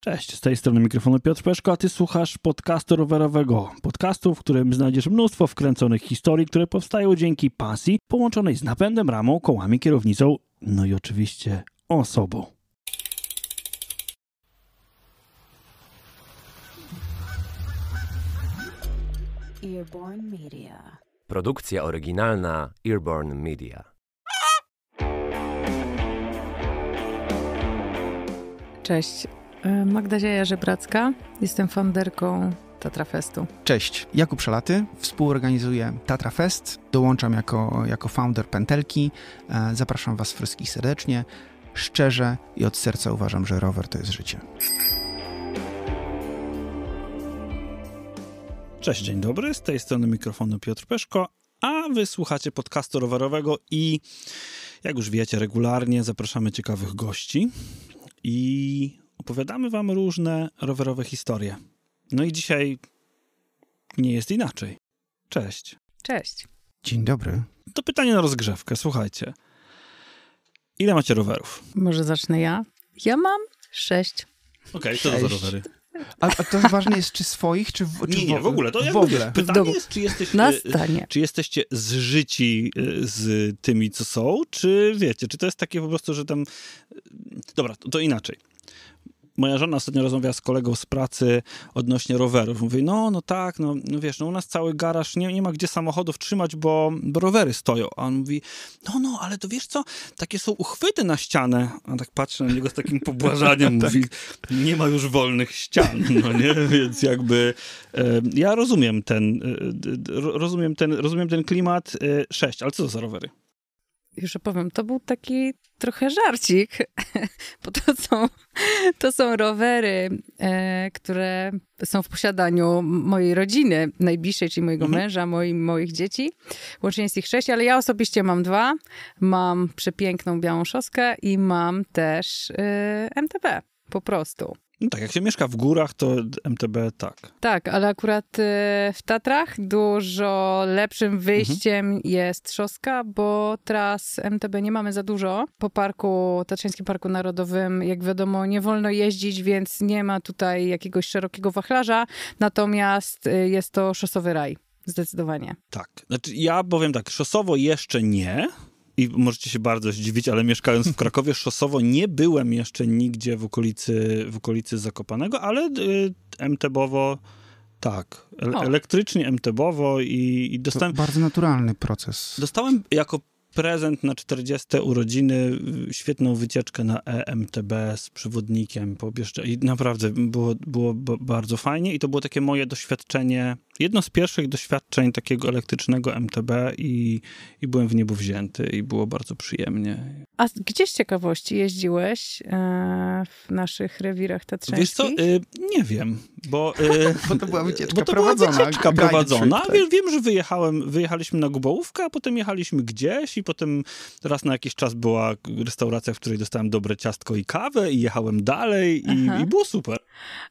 Cześć, z tej strony mikrofonu Piotr Peszko, a ty słuchasz podcastu rowerowego. Podcastu, w którym znajdziesz mnóstwo wkręconych historii, które powstają dzięki pasji połączonej z napędem, ramą, kołami, kierownicą, no i oczywiście osobą. Earborn Media. Produkcja oryginalna Earborn Media. Cześć, E, Magda Zieja-Żebracka, jestem founderką Tatrafestu. Cześć, Jakub Szalaty, współorganizuję Tatrafest, dołączam jako, jako founder Pentelki. E, zapraszam Was wszystkich serdecznie. Szczerze i od serca uważam, że rower to jest życie. Cześć, dzień dobry, z tej strony mikrofonu Piotr Peszko, a wysłuchacie podcastu rowerowego i jak już wiecie, regularnie zapraszamy ciekawych gości. I opowiadamy wam różne rowerowe historie. No i dzisiaj nie jest inaczej. Cześć. Cześć. Dzień dobry. To pytanie na rozgrzewkę, słuchajcie. Ile macie rowerów? Może zacznę ja? Ja mam sześć. Okej, okay, co za rowery? A, a, to ważne jest, czy swoich, czy, w, czy nie, nie, w ogóle. To w ogóle. pytanie jest, czy, jesteś, e, czy jesteście zżyci e, z tymi, co są, czy wiecie, czy to jest takie po prostu, że tam... E, dobra, to, to inaczej moja żona ostatnio rozmawiała z kolegą z pracy odnośnie rowerów. Mówi, no, no tak, no, no wiesz, no u nas cały garaż, nie, nie ma gdzie samochodów trzymać, bo, bo rowery stoją. A on mówi, no, no, ale to wiesz co, takie są uchwyty na ścianę. A tak patrzę na niego z takim pobłażaniem, mówi, tak. nie ma już wolnych ścian, no nie? Więc jakby e, ja rozumiem ten, e, rozumiem ten, rozumiem ten klimat. E, sześć, ale co to za rowery? już opowiem. To był taki trochę żarcik, bo to są, to są rowery, e, które są w posiadaniu mojej rodziny najbliższej, czyli mojego mhm. męża, moi, moich dzieci. Łącznie jest ich sześć, ale ja osobiście mam dwa. Mam przepiękną białą szoskę i mam też e, MTB po prostu. No tak, jak się mieszka w górach, to MTB tak. Tak, ale akurat y, w Tatrach dużo lepszym mhm. wyjściem mhm. jest Trzoska, bo tras MTB nie mamy za dużo. Po parku, Tatrzańskim Parku Narodowym, jak wiadomo, nie wolno jeździć, więc nie ma tutaj jakiegoś szerokiego wachlarza, natomiast y, jest to szosowy raj. Zdecydowanie. Tak. Znaczy, ja powiem tak, szosowo jeszcze nie, i możecie się bardzo zdziwić, ale mieszkając w Krakowie szosowo nie byłem jeszcze nigdzie w okolicy, w okolicy Zakopanego, ale y, owo tak, ele elektrycznie, MTBowo owo i, i dostałem... To bardzo naturalny proces. Dostałem jako prezent na 40 urodziny, y, świetną wycieczkę na EMTB z przewodnikiem po i naprawdę było, było bardzo fajnie i to było takie moje doświadczenie jedno z pierwszych doświadczeń takiego elektrycznego MTB i, i byłem w niebo wzięty i było bardzo przyjemnie. A gdzie z ciekawości jeździłeś e, w naszych rewirach tatrzańskich? Wiesz co, y, nie wiem, bo... Y, bo to była wycieczka bo to prowadzona. wycieczka prowadzona. Tak. Wiem, że wyjechałem, wyjechaliśmy na Gubołówkę, a potem jechaliśmy gdzieś i potem raz na jakiś czas była restauracja, w której dostałem dobre ciastko i kawę i jechałem dalej i, i było super.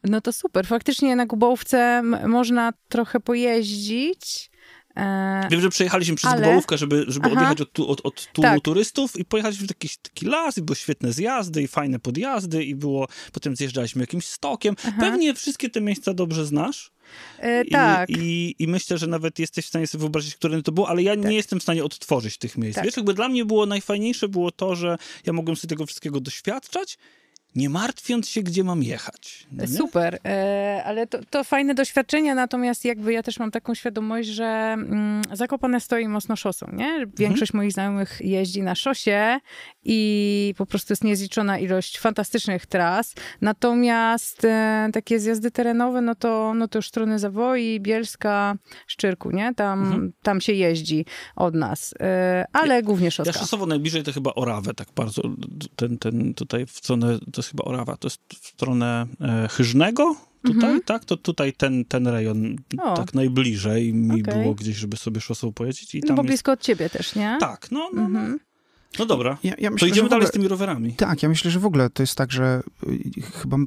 No to super. Faktycznie na Gubołówce można trochę trochę pojeździć. E, Wiem, że przejechaliśmy przez ale... żeby, żeby odjechać od, od, od tłumu tak. turystów i pojechaliśmy w taki, taki las i były świetne zjazdy i fajne podjazdy i było, potem zjeżdżaliśmy jakimś stokiem. Aha. Pewnie wszystkie te miejsca dobrze znasz. E, I, tak. I, I, myślę, że nawet jesteś w stanie sobie wyobrazić, które to było, ale ja tak. nie jestem w stanie odtworzyć tych miejsc. Tak. Wiesz, jakby dla mnie było najfajniejsze było to, że ja mogłem sobie tego wszystkiego doświadczać nie martwiąc się, gdzie mam jechać. No Super, e, ale to, to, fajne doświadczenia, natomiast jakby ja też mam taką świadomość, że mm, Zakopane stoi mocno szosą, nie? Mhm. Większość mhm. moich znajomych jeździ na szosie i po prostu jest niezliczona ilość fantastycznych tras. Natomiast e, takie zjazdy terenowe, no to, no to już strony Zawoi, Bielska, Szczyrku, nie? Tam, mhm. tam się jeździ od nas, e, ale ja, głównie Szotka. Ja szosowo najbliżej to chyba Orawę tak bardzo, ten, ten tutaj w stronę, to jest chyba Orawa, to jest w stronę e, Chyżnego, tutaj, mm -hmm. tak? To tutaj ten, ten rejon o. tak najbliżej mi okay. było gdzieś, żeby sobie szosą pojeździć. I tam no bo blisko jest... od ciebie też, nie? Tak, no, no, mm -hmm. No dobra, ja, ja myślę, to idziemy dalej z tymi rowerami. Tak, ja myślę, że w ogóle to jest tak, że y, chyba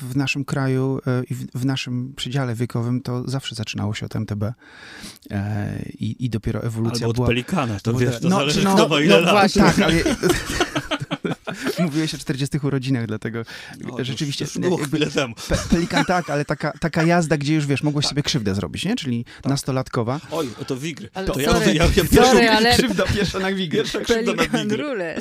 w naszym kraju y, i w, w naszym przedziale wiekowym to zawsze zaczynało się od MTB e, i, i dopiero ewolucja Albo od była... Pelikana, to wiesz, to no, zależy no, kto no, ile no, lat. Tak, ale... Mówiłeś o 40 urodzinach, dlatego rzeczywiście... już, już jakby, temu. Pe, pelikan tak, ale taka, taka jazda, gdzie już wiesz, mogłeś tak. sobie krzywdę zrobić, nie? Czyli tak. nastolatkowa. Oj, to wigry. to ja, ja, ja, sorry, ja, ja, ja, ja, ja,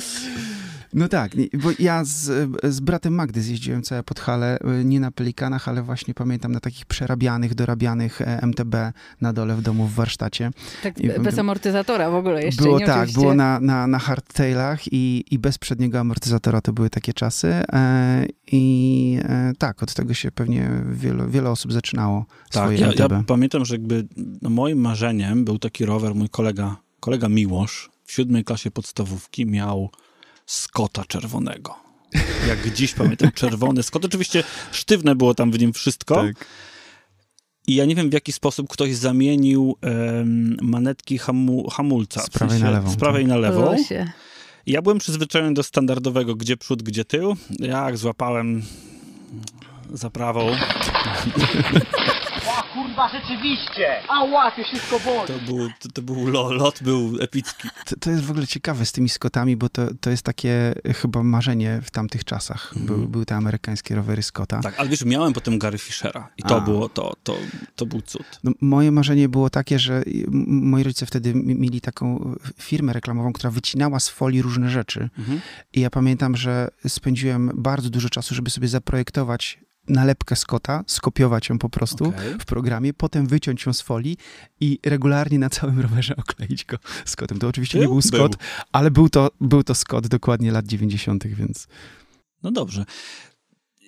no tak, bo ja z, z bratem Magdy zjeździłem całe Podhale, y, nie na Pelikanach, ale właśnie pamiętam na takich przerabianych, dorabianych e, MTB na dole w domu w warsztacie. Tak I, bez amortyzatora w ogóle jeszcze, Było nie, tak, było na, na, na hardtailach i, i bez przedniego amortyzatora to były takie czasy e, i e, tak, od tego się pewnie wiele, wiele osób zaczynało tak, swoje ja, MTB. Ja pamiętam, że jakby no, moim marzeniem był taki rower, mój kolega, kolega Miłosz, w siódmej klasie podstawówki miał Skota Czerwonego. Jak dziś pamiętam, czerwony Skot. Oczywiście sztywne było tam w nim wszystko. Tak. I ja nie wiem, w jaki sposób ktoś zamienił um, manetki hamu, hamulca. Z prawej na lewą. Z prawej tak. na lewą. Ja byłem przyzwyczajony do standardowego gdzie przód, gdzie tył. Jak złapałem za prawą. kurwa, rzeczywiście! A ty wszystko boli! To był, to, to był lo, lot był epicki. To, to, jest w ogóle ciekawe z tymi Scottami, bo to, to jest takie e, chyba marzenie w tamtych czasach. Mm. Były, te amerykańskie rowery Scotta. Tak, ale wiesz, miałem potem Gary Fischera i to A. było, to, to, to był cud. No, moje marzenie było takie, że moi rodzice wtedy mieli taką firmę reklamową, która wycinała z folii różne rzeczy. Mm -hmm. I ja pamiętam, że spędziłem bardzo dużo czasu, żeby sobie zaprojektować nalepkę Scotta, skopiować ją po prostu okay. w programie, potem wyciąć ją z folii i regularnie na całym rowerze okleić go Scottem. To oczywiście był? nie był Scott, był. ale był to, był to Scott dokładnie lat 90., więc... No dobrze.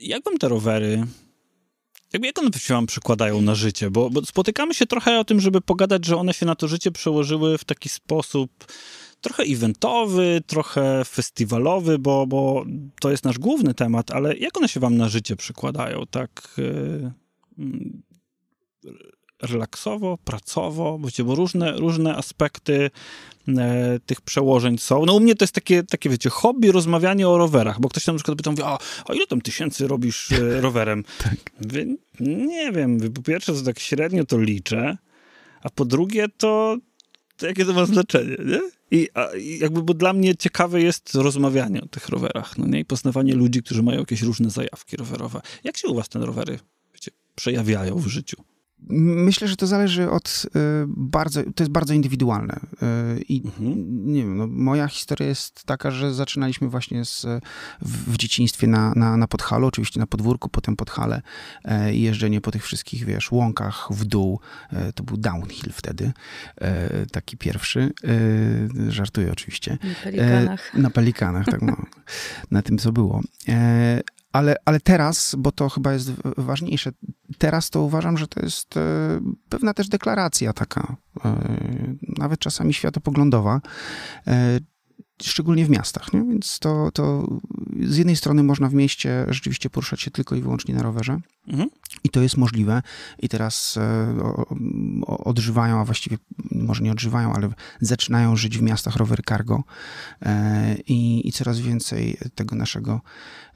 Jakbym te rowery jakby jak one się wam przekładają na życie? Bo, bo, spotykamy się trochę o tym, żeby pogadać, że one się na to życie przełożyły w taki sposób trochę eventowy, trochę festiwalowy, bo, bo to jest nasz główny temat, ale jak one się wam na życie przykładają? Tak y, mm, relaksowo, pracowo, wiecie, bo różne, różne aspekty e, tych przełożeń są. No u mnie to jest takie, takie, wiecie, hobby rozmawianie o rowerach, bo ktoś tam na przykład pyta, mówi, a, ile tam tysięcy robisz e, rowerem? tak. nie wiem, po pierwsze to tak średnio to liczę, a po drugie to, to jakie to ma znaczenie, nie? I, a, i jakby, bo dla mnie ciekawe jest rozmawianie o tych rowerach, no nie? I poznawanie ludzi, którzy mają jakieś różne zajawki rowerowe. Jak się u was te rowery wiecie, przejawiają w życiu? Myślę, że to zależy od y, bardzo, to jest bardzo indywidualne. Y, I mhm. nie wiem, no, moja historia jest taka, że zaczynaliśmy właśnie z, w, w dzieciństwie na, na, na Podhalu, oczywiście na podwórku, potem Podhale y, i jeżdżenie po tych wszystkich, wiesz, łąkach w dół. To był downhill wtedy, taki pierwszy. Żartuję oczywiście. Na pelikanach. Na pelikanach, tak no. Na tym, co było. Ale, ale teraz, bo to chyba jest ważniejsze, teraz to uważam, że to jest e, pewna też deklaracja taka, e, nawet czasami światopoglądowa, e, szczególnie w miastach. Nie? Więc to, to z jednej strony można w mieście rzeczywiście poruszać się tylko i wyłącznie na rowerze. Mhm. I to jest możliwe. I teraz e, odżywają, a właściwie może nie odżywają, ale zaczynają żyć w miastach rowery cargo. E, I, I, coraz więcej tego naszego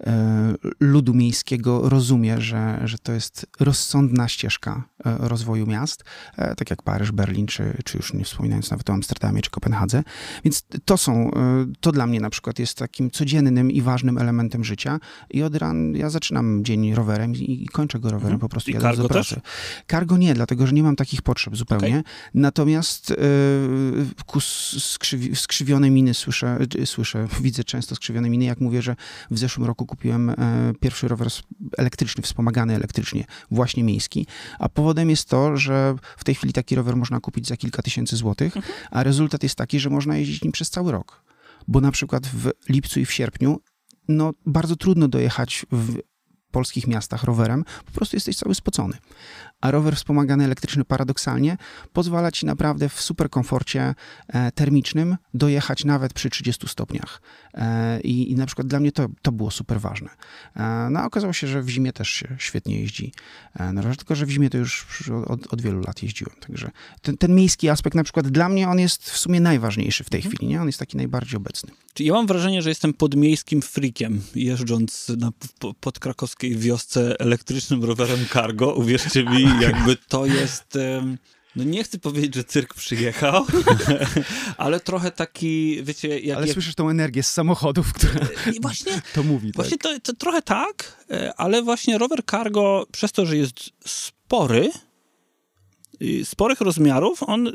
e, ludu miejskiego rozumie, że, że to jest rozsądna ścieżka rozwoju miast, tak jak Paryż, Berlin, czy, czy już nie wspominając nawet o Amsterdamie czy Kopenhadze. Więc to są to dla mnie na przykład jest takim codziennym i ważnym elementem życia. I od ran ja zaczynam dzień rowerem i, i kończę go rowerem mhm. po prostu. I cargo do pracy. też? Cargo nie, dlatego że nie mam takich potrzeb zupełnie. Okay. Natomiast y, e, kus skrzywi, skrzywione miny słyszę, słyszę, widzę często skrzywione miny, jak mówię, że w zeszłym roku kupiłem y, pierwszy rower elektryczny, wspomagany elektrycznie, właśnie miejski. A powodem jest to, że w tej chwili taki rower można kupić za kilka tysięcy złotych, mhm. a rezultat jest taki, że można jeździć nim przez cały rok bo na przykład w lipcu i w sierpniu no, bardzo trudno dojechać w polskich miastach rowerem, po prostu jesteś cały spocony a rower wspomagany elektryczny paradoksalnie pozwala ci naprawdę w super komforcie e, termicznym dojechać nawet przy 30 stopniach. E, I, i na przykład dla mnie to, to było super ważne. E, no a okazało się, że w zimie też się świetnie jeździ na tylko że w zimie to już od, od wielu lat jeździłem. Także ten, ten miejski aspekt na przykład dla mnie on jest w sumie najważniejszy w tej mhm. chwili, nie? On jest taki najbardziej obecny. Czyli ja mam wrażenie, że jestem podmiejskim frikiem, jeżdżąc na, po, pod krakowskiej wiosce elektrycznym rowerem cargo, uwierzcie mi, jakby to jest... No nie chcę powiedzieć, że cyrk przyjechał, ale trochę taki, wiecie... Jak, ale jak... słyszysz tą energię z samochodów, która e, właśnie, to mówi. Tak. Właśnie to, to trochę tak, e, ale właśnie rower cargo przez to, że jest spory, sporych rozmiarów, on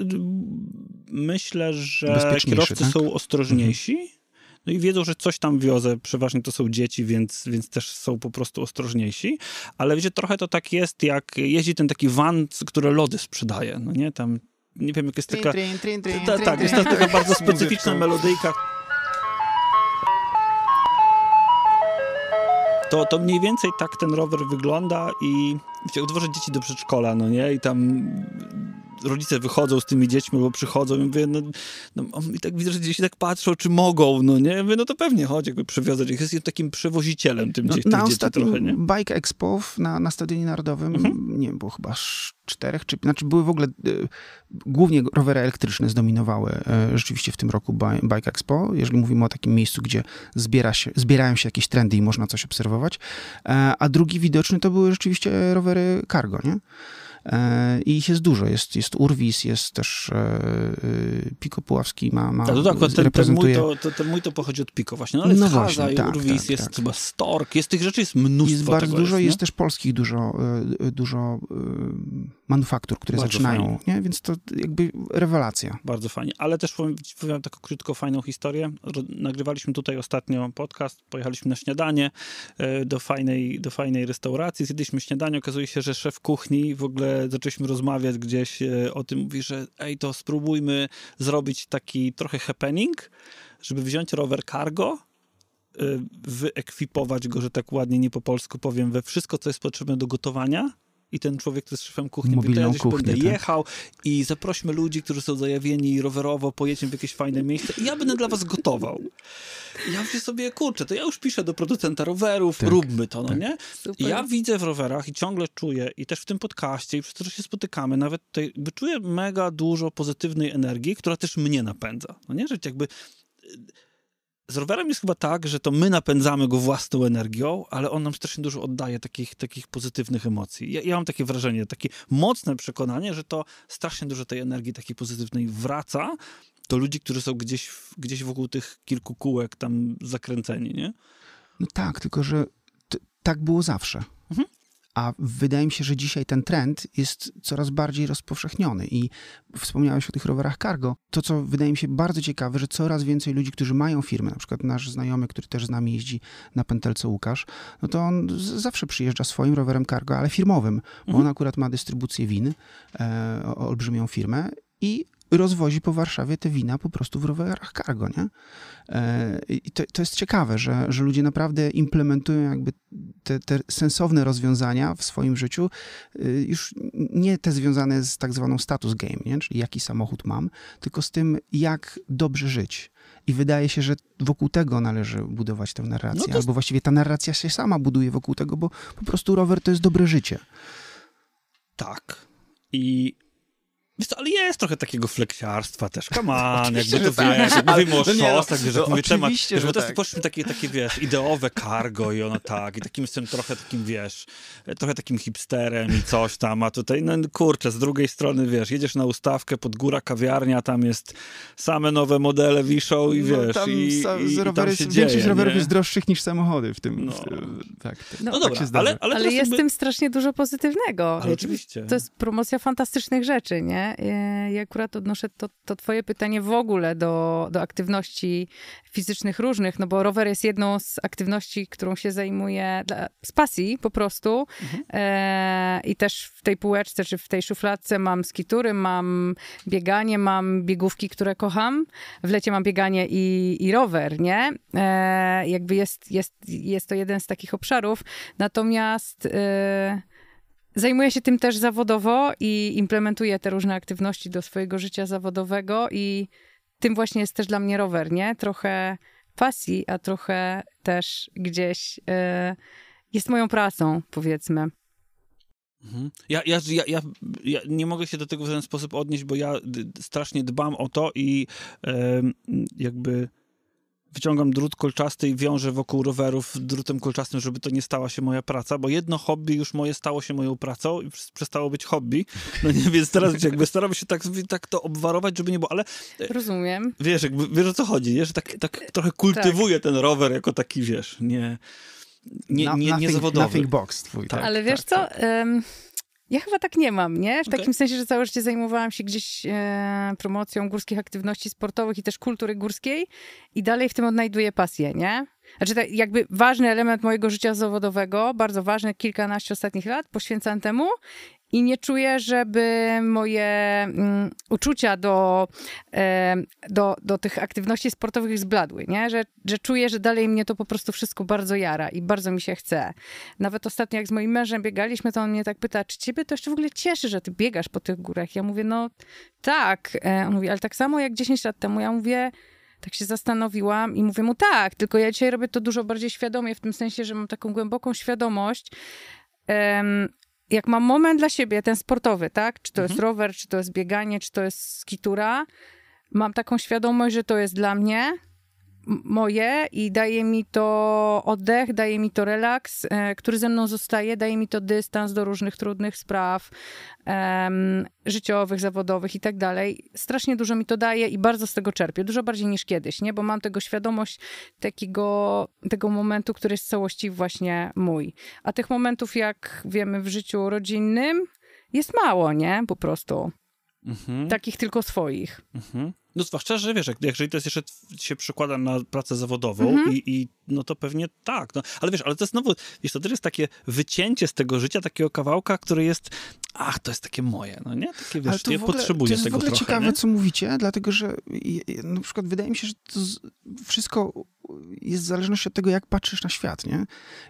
myślę, że kierowcy tak? są mhm. ostrożniejsi. Mhm no i wiedzą, że coś tam wiozę, przeważnie to są dzieci, więc, więc też są po prostu ostrożniejsi, ale wiecie, trochę to tak jest, jak jeździ ten taki van, który lody sprzedaje, no nie, tam nie wiem, jak jest taka... Trin, trin, trin, tak, jest taka bardzo specyficzna melodyjka. To, to mniej więcej tak ten rower wygląda i wiecie, odwożę dzieci do przedszkola, no nie, i tam rodzice wychodzą z tymi dziećmi albo przychodzą i mówię, no, no i tak widzę, że dzieci tak patrzą, czy mogą, no nie? Mówię, no to pewnie, chodzi, jakby przywiozę ich. Jestem takim przewozicielem tym no, dzieci, na dzieci trochę, nie? Bike Expo na, na Stadionie Narodowym, mhm. nie wiem, było chyba czterech, czy, znaczy były w ogóle, y, głównie rowery elektryczne zdominowały y, rzeczywiście w tym roku Bike Expo, jeżeli mówimy o takim miejscu, gdzie zbiera się, zbierają się jakieś trendy i można coś obserwować, e, a drugi widoczny to były rzeczywiście rowery cargo, nie? E, i ich jest dużo. Jest, jest Urwis, jest też e, e, Piko Puławski ma, ma tak, ten, ten, reprezentuje... mój to, ten, mój to, pochodzi od Piko właśnie, no, ale no jest właśnie, Haza, tak, Urwis, tak, jest tak. chyba Stork, jest tych rzeczy jest mnóstwo. Jest bardzo dużo, jest, jest, też polskich dużo, dużo manufaktur, które Bardzo zaczynają, nie? więc to jakby rewelacja. Bardzo fajnie, ale też powiem, powiem taką krótko fajną historię. Nagrywaliśmy tutaj ostatnio podcast, pojechaliśmy na śniadanie e, do fajnej, do fajnej restauracji, zjedliśmy śniadanie, okazuje się, że szef kuchni, w ogóle zaczęliśmy rozmawiać gdzieś e, o tym, mówi, że ej, to spróbujmy zrobić taki trochę happening, żeby wziąć rower cargo, e, wyekwipować go, że tak ładnie nie po polsku powiem, we wszystko, co jest potrzebne do gotowania i ten człowiek, który jest szefem kuchni, mówi, teraz kuchnię, będę tak? jechał i zaprośmy ludzi, którzy są zajawieni rowerowo, pojedziemy w jakieś fajne miejsce i ja będę dla was gotował. I ja myślę sobie, kurczę, to ja już piszę do producenta rowerów, tak, róbmy to, no tak. nie? Super. Ja widzę w rowerach i ciągle czuję, i też w tym podcaście, i przez to, że się spotykamy, nawet tutaj, czuję mega dużo pozytywnej energii, która też mnie napędza, no nie? Że jakby z rowerem jest chyba tak, że to my napędzamy go własną energią, ale on nam strasznie dużo oddaje takich, takich pozytywnych emocji. Ja, ja mam takie wrażenie, takie mocne przekonanie, że to strasznie dużo tej energii takiej pozytywnej wraca do ludzi, którzy są gdzieś, gdzieś wokół tych kilku kółek tam zakręceni, nie? No tak, tylko że tak było zawsze. Mhm. A wydaje mi się, że dzisiaj ten trend jest coraz bardziej rozpowszechniony. I wspomniałeś o tych rowerach cargo. To, co wydaje mi się bardzo ciekawe, że coraz więcej ludzi, którzy mają firmy, na przykład nasz znajomy, który też z nami jeździ na pętelce Łukasz, no to on zawsze przyjeżdża swoim rowerem cargo, ale firmowym, bo mhm. on akurat ma dystrybucję win, e, olbrzymią firmę i rozwozi po Warszawie te wina po prostu w rowerach cargo, nie? E, I to, to jest ciekawe, że, że ludzie naprawdę implementują jakby te, te sensowne rozwiązania w swoim życiu, y, już nie te związane z tak zwaną status game, nie? czyli jaki samochód mam, tylko z tym, jak dobrze żyć. I wydaje się, że wokół tego należy budować tę narrację. No to... Albo właściwie ta narracja się sama buduje wokół tego, bo po prostu rower to jest dobre życie. Tak. I Wiesz co, ale jest trochę takiego fleksiarstwa też, come on, jakby to tak. wiesz, jak mówimy o no, no że no, wiesz, jak temat, że bo teraz tak. takie, takie, wiesz, ideowe cargo i ono tak, i takim jestem trochę takim, wiesz, trochę takim hipsterem i coś tam, a tutaj, no kurczę, z drugiej strony, wiesz, jedziesz na ustawkę pod góra kawiarnia, tam jest same nowe modele wiszą i no, wiesz, tam i, rowery, i tam się Większość dzieje, rowerów jest droższych niż samochody w tym, no. tak, tak, no, tak dobra, ale, ale, ale jest w tym strasznie dużo pozytywnego. Ale oczywiście. To jest promocja fantastycznych rzeczy, nie? ja akurat odnoszę to, to twoje pytanie w ogóle do, do aktywności fizycznych różnych, no bo rower jest jedną z aktywności, którą się zajmuję dla, z pasji po prostu mhm. e, i też w tej półeczce, czy w tej szufladce mam skitury, mam bieganie, mam biegówki, które kocham. W lecie mam bieganie i, i rower, nie? E, jakby jest, jest, jest to jeden z takich obszarów. Natomiast... E, Zajmuję się tym też zawodowo i implementuję te różne aktywności do swojego życia zawodowego i tym właśnie jest też dla mnie rower, nie? Trochę pasji, a trochę też gdzieś y, jest moją pracą, powiedzmy. Mhm. Ja, ja, ja, ja, nie mogę się do tego w żaden sposób odnieść, bo ja strasznie dbam o to i jakby wyciągam drut kolczasty i wiążę wokół rowerów drutem kolczastym, żeby to nie stała się moja praca, bo jedno hobby już moje stało się moją pracą i przestało być hobby, no nie, więc teraz jakby staram się tak, tak to obwarować, żeby nie było, ale... E, Rozumiem. Wiesz, jakby, wiesz o co chodzi, nie? że tak, tak trochę tak. kultywuję tak. ten rower jako taki, wiesz, nie... Nie, nie, nie zawodowy. Nothing box twój. Tak, tak. ale tak, wiesz tak, co... Um ja chyba tak nie mam, nie? W okay. takim sensie, że całe życie zajmowałam się gdzieś e, promocją górskich aktywności sportowych i też kultury górskiej i dalej w tym odnajduję pasję, nie? Znaczy, tak jakby ważny element mojego życia zawodowego, bardzo ważny, kilkanaście ostatnich lat poświęcam temu i nie czuję, żeby moje mm, uczucia do, e, do, do tych aktywności sportowych zbladły, nie? Że, że czuję, że dalej mnie to po prostu wszystko bardzo jara i bardzo mi się chce. Nawet ostatnio jak z moim mężem biegaliśmy, to on mnie tak pyta, czy ciebie to jeszcze w ogóle cieszy, że ty biegasz po tych górach? Ja mówię, no tak. E, on mówi, ale tak samo jak 10 lat temu. Ja mówię, tak się zastanowiłam i mówię mu tak, tylko ja dzisiaj robię to dużo bardziej świadomie, w tym sensie, że mam taką głęboką świadomość, um, jak mam moment dla siebie, ten sportowy, tak? Czy to mhm. jest rower, czy to jest bieganie, czy to jest skitura, mam taką świadomość, że to jest dla mnie, moje i daje mi to oddech, daje mi to relaks, e, który ze mną zostaje, daje mi to dystans do różnych trudnych spraw um, życiowych, zawodowych i tak dalej. Strasznie dużo mi to daje i bardzo z tego czerpię, dużo bardziej niż kiedyś, nie? bo mam tego świadomość takiego tego momentu, który jest w całości właśnie mój. A tych momentów, jak wiemy, w życiu rodzinnym jest mało, nie? Po prostu. Mhm. Takich tylko swoich. Mhm. No zwłaszcza, że wiesz, jak, jeżeli to jest jeszcze, się przykłada na pracę zawodową mhm. i, i, no to pewnie tak. No, ale wiesz, ale to jest znowu, wiesz, to też jest takie wycięcie z tego życia, takiego kawałka, który jest, ach, to jest takie moje, no nie? Takie, wiesz, ale to nie ogóle, potrzebuję to jest w ogóle trochę, ciekawe, nie? co mówicie, dlatego, że na przykład wydaje mi się, że to wszystko jest w zależności od tego, jak patrzysz na świat, nie?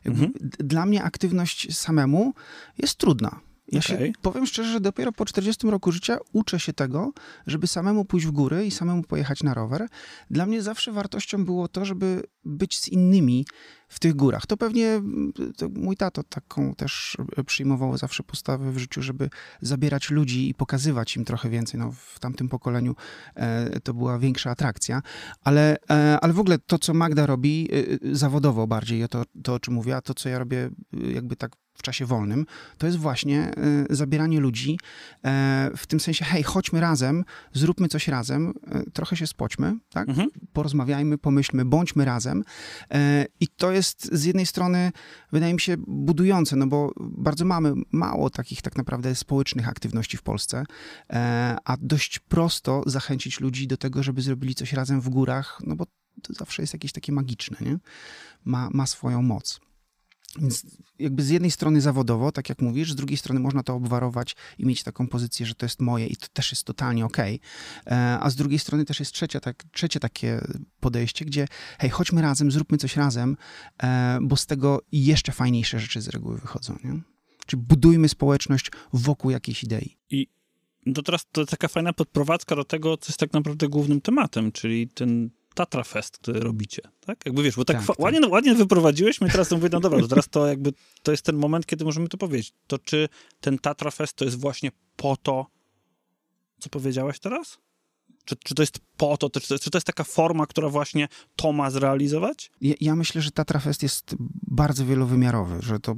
Mhm. Dla mnie aktywność samemu jest trudna. Ja okay. się, powiem szczerze, że dopiero po 40 roku życia uczę się tego, żeby samemu pójść w góry i samemu pojechać na rower. Dla mnie zawsze wartością było to, żeby być z innymi w tych górach. To pewnie mm, to mój tato taką też przyjmował zawsze postawę w życiu, żeby zabierać ludzi i pokazywać im trochę więcej. No, w tamtym pokoleniu e, to była większa atrakcja, ale, e, ale w ogóle to, co Magda robi e, e zawodowo bardziej, to, to o czym mówiła, to, co ja robię e, jakby tak w czasie wolnym, to jest właśnie e, zabieranie ludzi w tym sensie, hej, chodźmy razem, zróbmy coś razem, trochę się spoćmy, tak? Mhm porozmawiajmy, pomyślmy, bądźmy razem. E, I to jest z jednej strony, wydaje mi się, budujące, no bo bardzo mamy mało takich tak naprawdę społecznych aktywności w Polsce, e, a dość prosto zachęcić ludzi do tego, żeby zrobili coś razem w górach, no bo to zawsze jest jakieś takie magiczne, nie? Ma, ma swoją moc. Więc jakby z jednej strony zawodowo, tak jak mówisz, z drugiej strony można to obwarować i mieć taką pozycję, że to jest moje i to też jest totalnie okej. Okay. E, a z drugiej strony też jest trzecia, tak, trzecie takie podejście, gdzie hej, chodźmy razem, zróbmy coś razem, e, bo z tego jeszcze fajniejsze rzeczy z reguły wychodzą, nie? Czyli budujmy społeczność wokół jakiejś idei. I to no teraz to taka fajna podprowadzka do tego, co jest tak naprawdę głównym tematem, czyli ten Tatra Fest, który robicie, tak? Jakby wiesz, bo tak, tak, tak. Ładnie, no, ładnie wyprowadziłeś mnie, teraz to mówię, no dobra, to teraz to jakby, to jest ten moment, kiedy możemy to powiedzieć. To czy ten Tatra Fest to jest właśnie po to, co powiedziałeś teraz? Czy, czy to jest po to, czy to, czy to jest taka forma, która właśnie to ma zrealizować? Ja, ja myślę, że Tatrafest jest bardzo wielowymiarowy, że to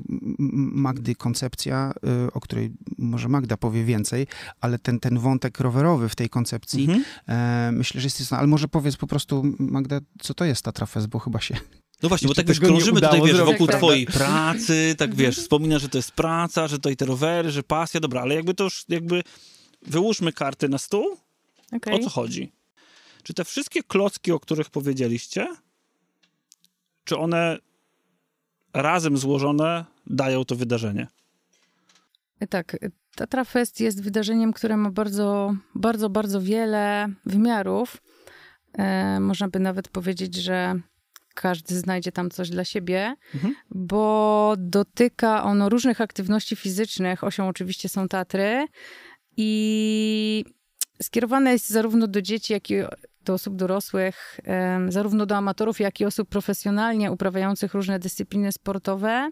Magdy koncepcja, y, o której może Magda powie więcej, ale ten, ten wątek rowerowy w tej koncepcji mhm. e, myślę, że jest istotny. Ale może powiedz po prostu, Magda, co to jest Tatrafest, bo chyba się no właśnie, bo tak wiesz, krążymy tutaj, wiesz, wokół tak, twojej pracy, tak mhm. wiesz, wspominasz, że to jest praca, że to i te rowery, że pasja, dobra, ale jakby to już, jakby wyłóżmy karty na stół Okay. O co chodzi? Czy te wszystkie klocki, o których powiedzieliście, czy one razem złożone dają to wydarzenie? Tak, Tatra Fest jest wydarzeniem, które ma bardzo, bardzo, bardzo wiele wymiarów. E, można by nawet powiedzieć, że każdy znajdzie tam coś dla siebie, mhm. bo dotyka ono różnych aktywności fizycznych. Osią oczywiście są Tatry i skierowane jest zarówno do dzieci, jak i do osób dorosłych, zarówno do amatorów, jak i osób profesjonalnie uprawiających różne dyscypliny sportowe.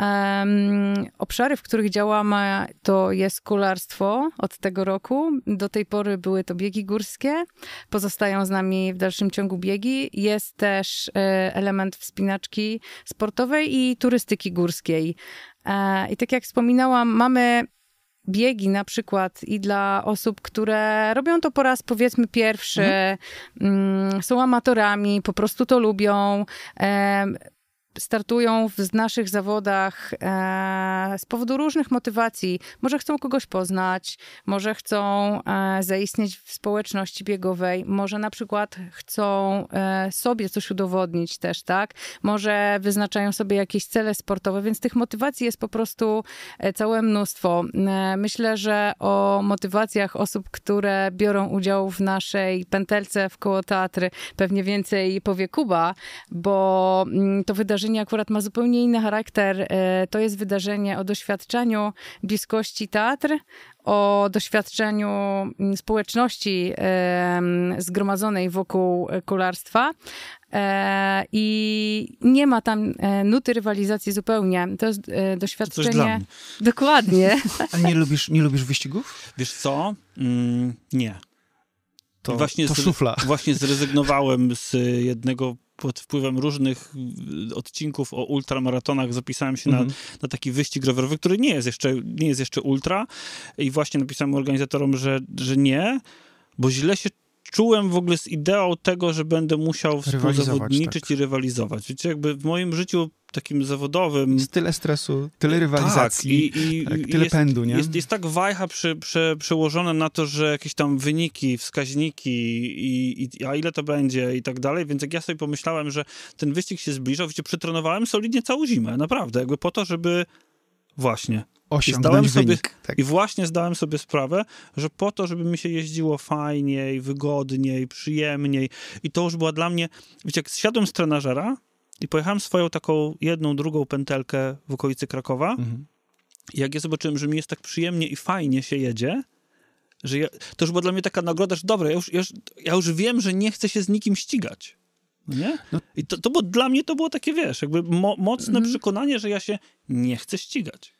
Um, obszary, w których działamy, to jest kolarstwo od tego roku. Do tej pory były to biegi górskie. Pozostają z nami w dalszym ciągu biegi. Jest też e, element wspinaczki sportowej i turystyki górskiej. E, I tak jak wspominałam, mamy biegi na przykład i dla osób, które robią to po raz powiedzmy pierwszy, mhm. Mm, są amatorami, po prostu to lubią startują w naszych zawodach e, z powodu różnych motywacji. Może chcą kogoś poznać, może chcą e, zaistnieć w społeczności biegowej, może na przykład chcą e, sobie coś udowodnić też, tak? Może wyznaczają sobie jakieś cele sportowe, więc tych motywacji jest po prostu e, całe mnóstwo. E, myślę, że o motywacjach osób, które biorą udział w naszej pętelce w koło teatry, pewnie więcej powie Kuba, bo mm, to wydarzenie wydarzenie akurat ma zupełnie inny charakter. E, to jest wydarzenie o doświadczeniu bliskości teatr, o doświadczeniu mm, społeczności zgromadzonej wokół kolarstwa. E, I nie ma tam e, nuty rywalizacji zupełnie. To jest doświadczenie. To dla mnie. Dokładnie. A nie lubisz, nie lubisz wyścigów? Wiesz co? Mm, nie. To, właśnie to z, szufla. Właśnie zrezygnowałem z jednego pod wpływem różnych y, odcinków o ultramaratonach zapisałem się na, mhm. na taki wyścig rowerowy, który nie jest jeszcze, nie jest jeszcze ultra i właśnie napisałem organizatorom, że, że nie, bo źle się czułem w ogóle z ideą tego, że będę musiał współzawodniczyć tak. i rywalizować. Wiecie, jakby w moim życiu takim zawodowym... Jest tyle stresu, tyle rywalizacji, tak, i, i, tak, tyle jest, pędu, nie? Jest, jest tak wajcha przy, przełożona na to, że jakieś tam wyniki, wskaźniki i, i, a ile to będzie i tak dalej, więc jak ja sobie pomyślałem, że ten wyścig się zbliżał, wiecie, przetrenowałem solidnie całą zimę, naprawdę, jakby po to, żeby właśnie osiągnąć I sobie, wynik. Tak. I właśnie zdałem sobie sprawę, że po to, żeby mi się jeździło fajniej, wygodniej, przyjemniej i to już była dla mnie, wiecie, jak zsiadłem z trenażera i pojechałem swoją taką jedną, drugą pętelkę w okolicy Krakowa, mhm. i jak ja zobaczyłem, że mi jest tak przyjemnie i fajnie się jedzie, że ja, to już była dla mnie taka nagroda, że dobra, ja już, ja już, ja już wiem, że nie chcę się z nikim ścigać. No nie? No. I to, to było, dla mnie to było takie, wiesz, jakby mo mocne mhm. przekonanie, że ja się nie chcę ścigać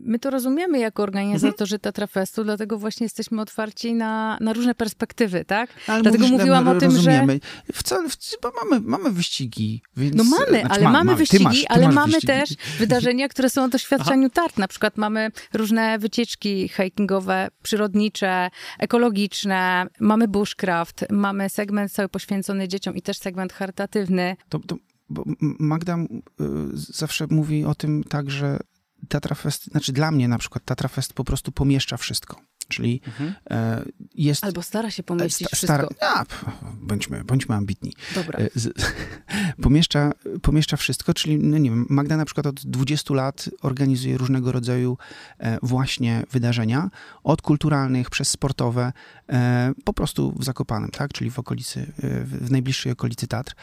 my to rozumiemy jako organizatorzy mhm. Tetrafestu, dlatego właśnie jesteśmy otwarci na, na różne perspektywy, tak? Ale dlatego mówiłam o tym, rozumiemy. że... Wcale, bo mamy, mamy wyścigi, więc... No mamy, znaczy, ale ma, mamy wyścigi, masz, ale mamy wyścigi. też wydarzenia, które są o doświadczeniu Aha. tart. Na przykład mamy różne wycieczki hikingowe, przyrodnicze, ekologiczne, mamy bushcraft, mamy segment cały poświęcony dzieciom i też segment charytatywny. To, to... Magda y, zawsze mówi o tym tak, że Tatrafest, znaczy dla mnie na przykład Tatrafest po prostu pomieszcza wszystko. Czyli mhm. E, jest. Albo stara się pomieścić sta, wszystko. A, bądźmy, bądźmy ambitni. Dobra. E, z, pomieszcza, pomieszcza wszystko, czyli no nie wiem, Magda na przykład od 20 lat organizuje różnego rodzaju e, właśnie wydarzenia, od kulturalnych przez sportowe, po prostu w Zakopanem, tak? czyli w okolicy, w najbliższej okolicy Tatr.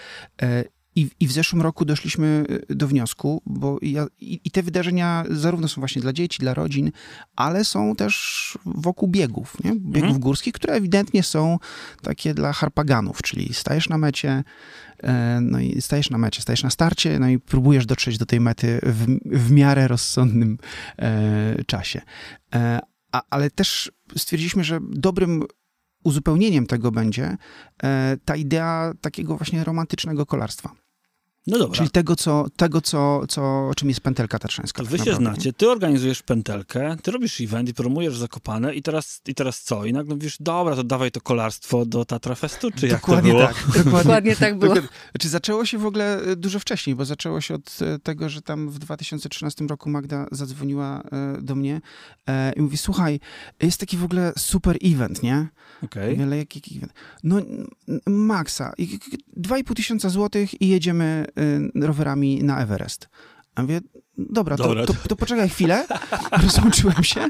I, I, w zeszłym roku doszliśmy e, do wniosku, bo ja, i, i, te wydarzenia zarówno są właśnie dla dzieci, dla rodzin, ale są też wokół biegów, nie? Mhm. biegów górskich, które ewidentnie są takie dla harpaganów, czyli stajesz na mecie, e, no i stajesz na mecie, stajesz na starcie, no i próbujesz dotrzeć do tej mety w, w miarę rozsądnym e, czasie. E, a, ale też stwierdziliśmy, że dobrym uzupełnieniem tego będzie e, ta idea takiego właśnie romantycznego kolarstwa. No dobra. Czyli tego, co, tego co, co, czym jest pętelka tatrzańska. To tak wy się naprawdę. znacie, ty organizujesz pętelkę, ty robisz event i promujesz Zakopane i teraz, i teraz co? I nagle mówisz, dobra, to dawaj to kolarstwo do Tatrafestu, czy jak dokładnie to było? Tak, dokładnie. dokładnie tak było. Czy znaczy, zaczęło się w ogóle e, dużo wcześniej, bo zaczęło się od e, tego, że tam w 2013 roku Magda zadzwoniła e, do mnie i mówi, słuchaj, jest taki w ogóle super event, nie? Okej. Okay. Ale jaki event? No, maksa. 2,5 tysiąca złotych i jedziemy Y, rowerami na Everest. A mówię, dobra, dobra. To, to, to, poczekaj chwilę. Rozłączyłem się.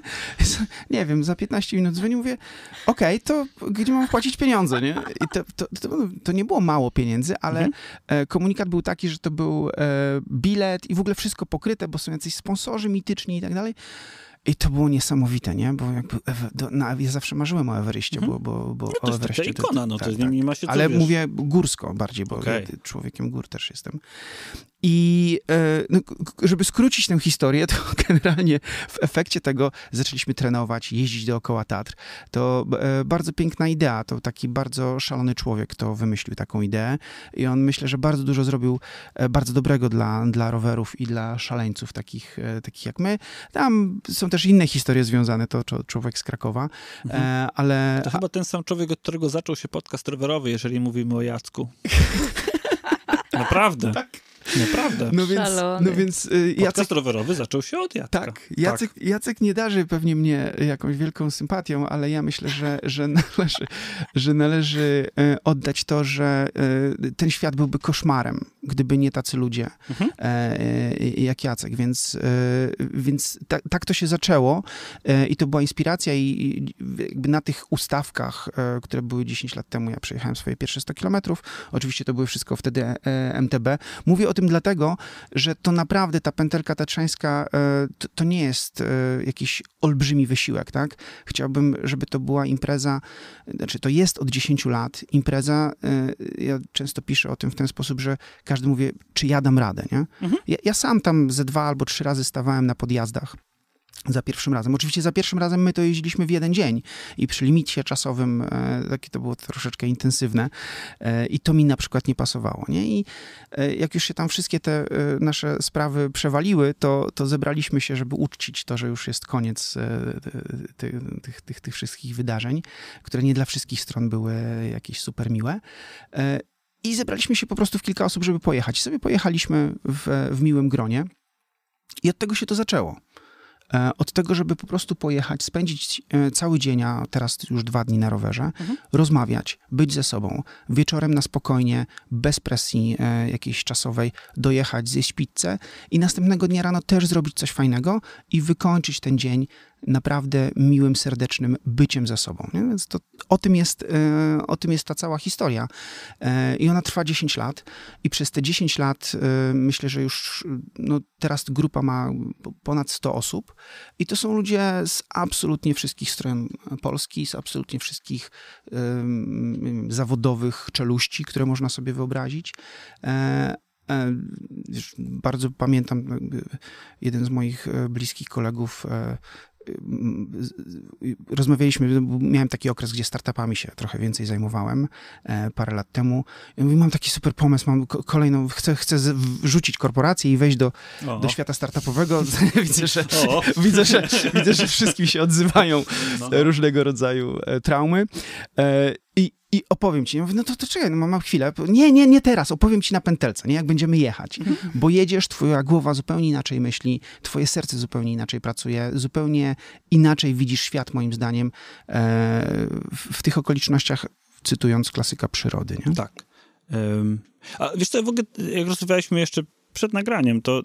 Nie wiem, za 15 minut dzwonię, mówię, okej, okay, to gdzie mam płacić pieniądze, nie? To, to, nie było mało pieniędzy, ale mhm. E, komunikat był taki, że to był e, bilet i w ogóle wszystko pokryte, bo są jacyś sponsorzy mityczni i tak dalej. I to było niesamowite, nie? Bo jakby, do, no, ja zawsze marzyłem o Everyście, mhm. bo, bo, bo no, to jest Everestie, ikona, no tak, to tak, nie, tak. nie ma się co Ale wiesz. mówię górsko bardziej, bo okay. ja człowiekiem gór też jestem. I e, no, żeby skrócić tę historię, to generalnie w efekcie tego zaczęliśmy trenować, jeździć dookoła Tatr. To e, bardzo piękna idea, to taki bardzo szalony człowiek, kto wymyślił taką ideę i on myślę, że bardzo dużo zrobił e, bardzo dobrego dla, dla rowerów i dla szaleńców takich, takich jak my. Tam są też inne historie związane, to człowiek z Krakowa, mhm. ale... To chyba ten sam człowiek, od którego zaczął się podcast rowerowy, jeżeli mówimy o Jacku. Naprawdę. Tak. Naprawdę. No więc, no więc y, Jacek... Podcast rowerowy zaczął się od Jacka. Tak. Jacek, tak. Jacek nie darzy pewnie mnie jakąś wielką sympatią, ale ja myślę, że, że, należy, że należy y, oddać to, że y, ten świat byłby koszmarem, gdyby nie tacy ludzie mhm. E, jak Jacek. Więc, więc tak, tak to się zaczęło e, i to była inspiracja i na tych ustawkach, e, które były 10 lat temu, ja przejechałem swoje pierwsze 100 kilometrów. Oczywiście to były wszystko wtedy MTB. Mówię o tym dlatego, że to naprawdę ta pętelka tatrzańska e, to, to nie jest e, jakiś olbrzymi wysiłek, tak? Chciałbym, żeby to była impreza, znaczy to jest od 10 lat impreza, e, ja często piszę o tym w ten sposób, że każdy mówi, czy ja dam radę, nie? Mhm. Ja, ja sam tam ze dwa albo trzy razy stawałem na podjazdach za pierwszym razem. Oczywiście za pierwszym razem my to jeździliśmy w jeden dzień i przy limicie czasowym e, takie to było troszeczkę intensywne e, i to mi na przykład nie pasowało. Nie? I e, jak już się tam wszystkie te e, nasze sprawy przewaliły, to, to zebraliśmy się, żeby uczcić to, że już jest koniec e, ty, tych, tych, tych wszystkich wydarzeń, które nie dla wszystkich stron były jakieś super miłe. E, I zebraliśmy się po prostu w kilka osób, żeby pojechać. I sobie pojechaliśmy w, w miłym gronie. I od tego się to zaczęło. E, od tego, żeby po prostu pojechać, spędzić e, cały dzień, a teraz już dwa dni na rowerze, mhm. rozmawiać, być ze sobą, wieczorem na spokojnie, bez presji e, jakiejś czasowej, dojechać, zjeść pizzę i następnego dnia rano też zrobić coś fajnego i wykończyć ten dzień naprawdę miłym, serdecznym byciem za sobą. Nie? Więc to, o, tym jest, e, o tym jest ta cała historia. E, I ona trwa 10 lat i przez te 10 lat e, myślę, że już no, teraz grupa ma ponad 100 osób i to są ludzie z absolutnie wszystkich stron Polski, z absolutnie wszystkich zawodowych czeluści, które można sobie wyobrazić. E, bardzo pamiętam, jeden z moich bliskich kolegów rozmawialiśmy, miałem taki okres, gdzie startupami się trochę więcej zajmowałem e, parę lat temu. I mówię, mam taki super pomysł, mam kolejną, chcę, chcę rzucić korporację i wejść do, do świata startupowego. widzę, że, widzę, że, widzę, że wszystkim się odzywają no. no. różnego rodzaju e, traumy. E, i, I opowiem ci. mówię, no to, to czekaj, no mam chwilę. Nie, nie, nie teraz, opowiem ci na pętelce, nie? jak będziemy jechać. Bo jedziesz, twoja głowa zupełnie inaczej myśli, twoje serce zupełnie inaczej pracuje, zupełnie inaczej widzisz świat, moim zdaniem, e, w, tych okolicznościach, cytując klasyka przyrody. Nie? Tak. Um, a wiesz co, w ogóle, jak rozmawialiśmy jeszcze przed nagraniem, to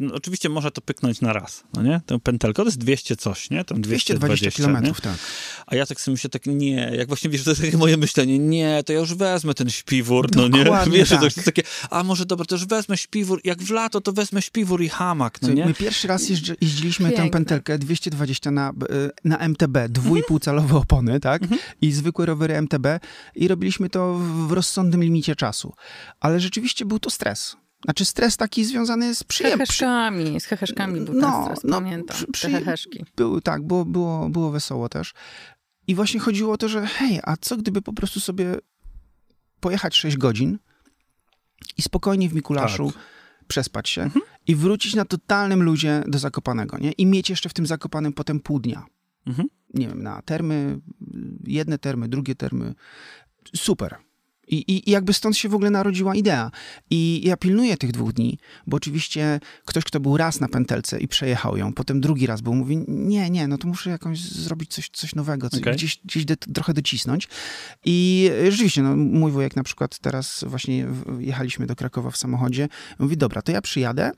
no, oczywiście można to pyknąć na raz, no nie? Tę pentelkę to jest 200 coś, nie? Tam 220 km, tak. A ja tak sobie myślę, tak nie, jak właśnie, wiesz, to jest takie moje myślenie, nie, to ja już wezmę ten śpiwór, no Dokładnie nie? Wiesz, tak. to takie, a może dobra, to już wezmę śpiwór, jak w lato, to wezmę śpiwór i hamak, no nie? My pierwszy raz jeżdż, jeździliśmy Piękne. tę pętelkę 220 na, e, na MTB, dwójpółcalowe mhm. opony, tak? Mhm. I zwykłe rowery MTB i robiliśmy to w rozsądnym limicie czasu. Ale rzeczywiście był to stres. Znaczy stres taki związany jest z przyjemnością. Z heheszkami, z heheszkami był no, stres, no, pamiętam, przy, przy, te heheszki. Był, tak, było, było, było wesoło też. I właśnie chodziło o to, że hej, a co gdyby po prostu sobie pojechać 6 godzin i spokojnie w Mikulaszu tak. przespać się mhm. i wrócić na totalnym ludzie do Zakopanego, nie? I mieć jeszcze w tym Zakopanym potem pół dnia. Mhm. Nie wiem, na termy, jedne termy, drugie termy. Super. I, i, I, jakby stąd się w ogóle narodziła idea. I ja pilnuję tych dwóch dni, bo oczywiście ktoś, kto był raz na pętelce i przejechał ją, potem drugi raz był, mówi, nie, nie, no to muszę jakąś zrobić coś, coś nowego, coś, okay. gdzieś, gdzieś de, trochę docisnąć. I rzeczywiście, no, mój wujek na przykład teraz właśnie jechaliśmy do Krakowa w samochodzie, mówi, dobra, to ja przyjadę,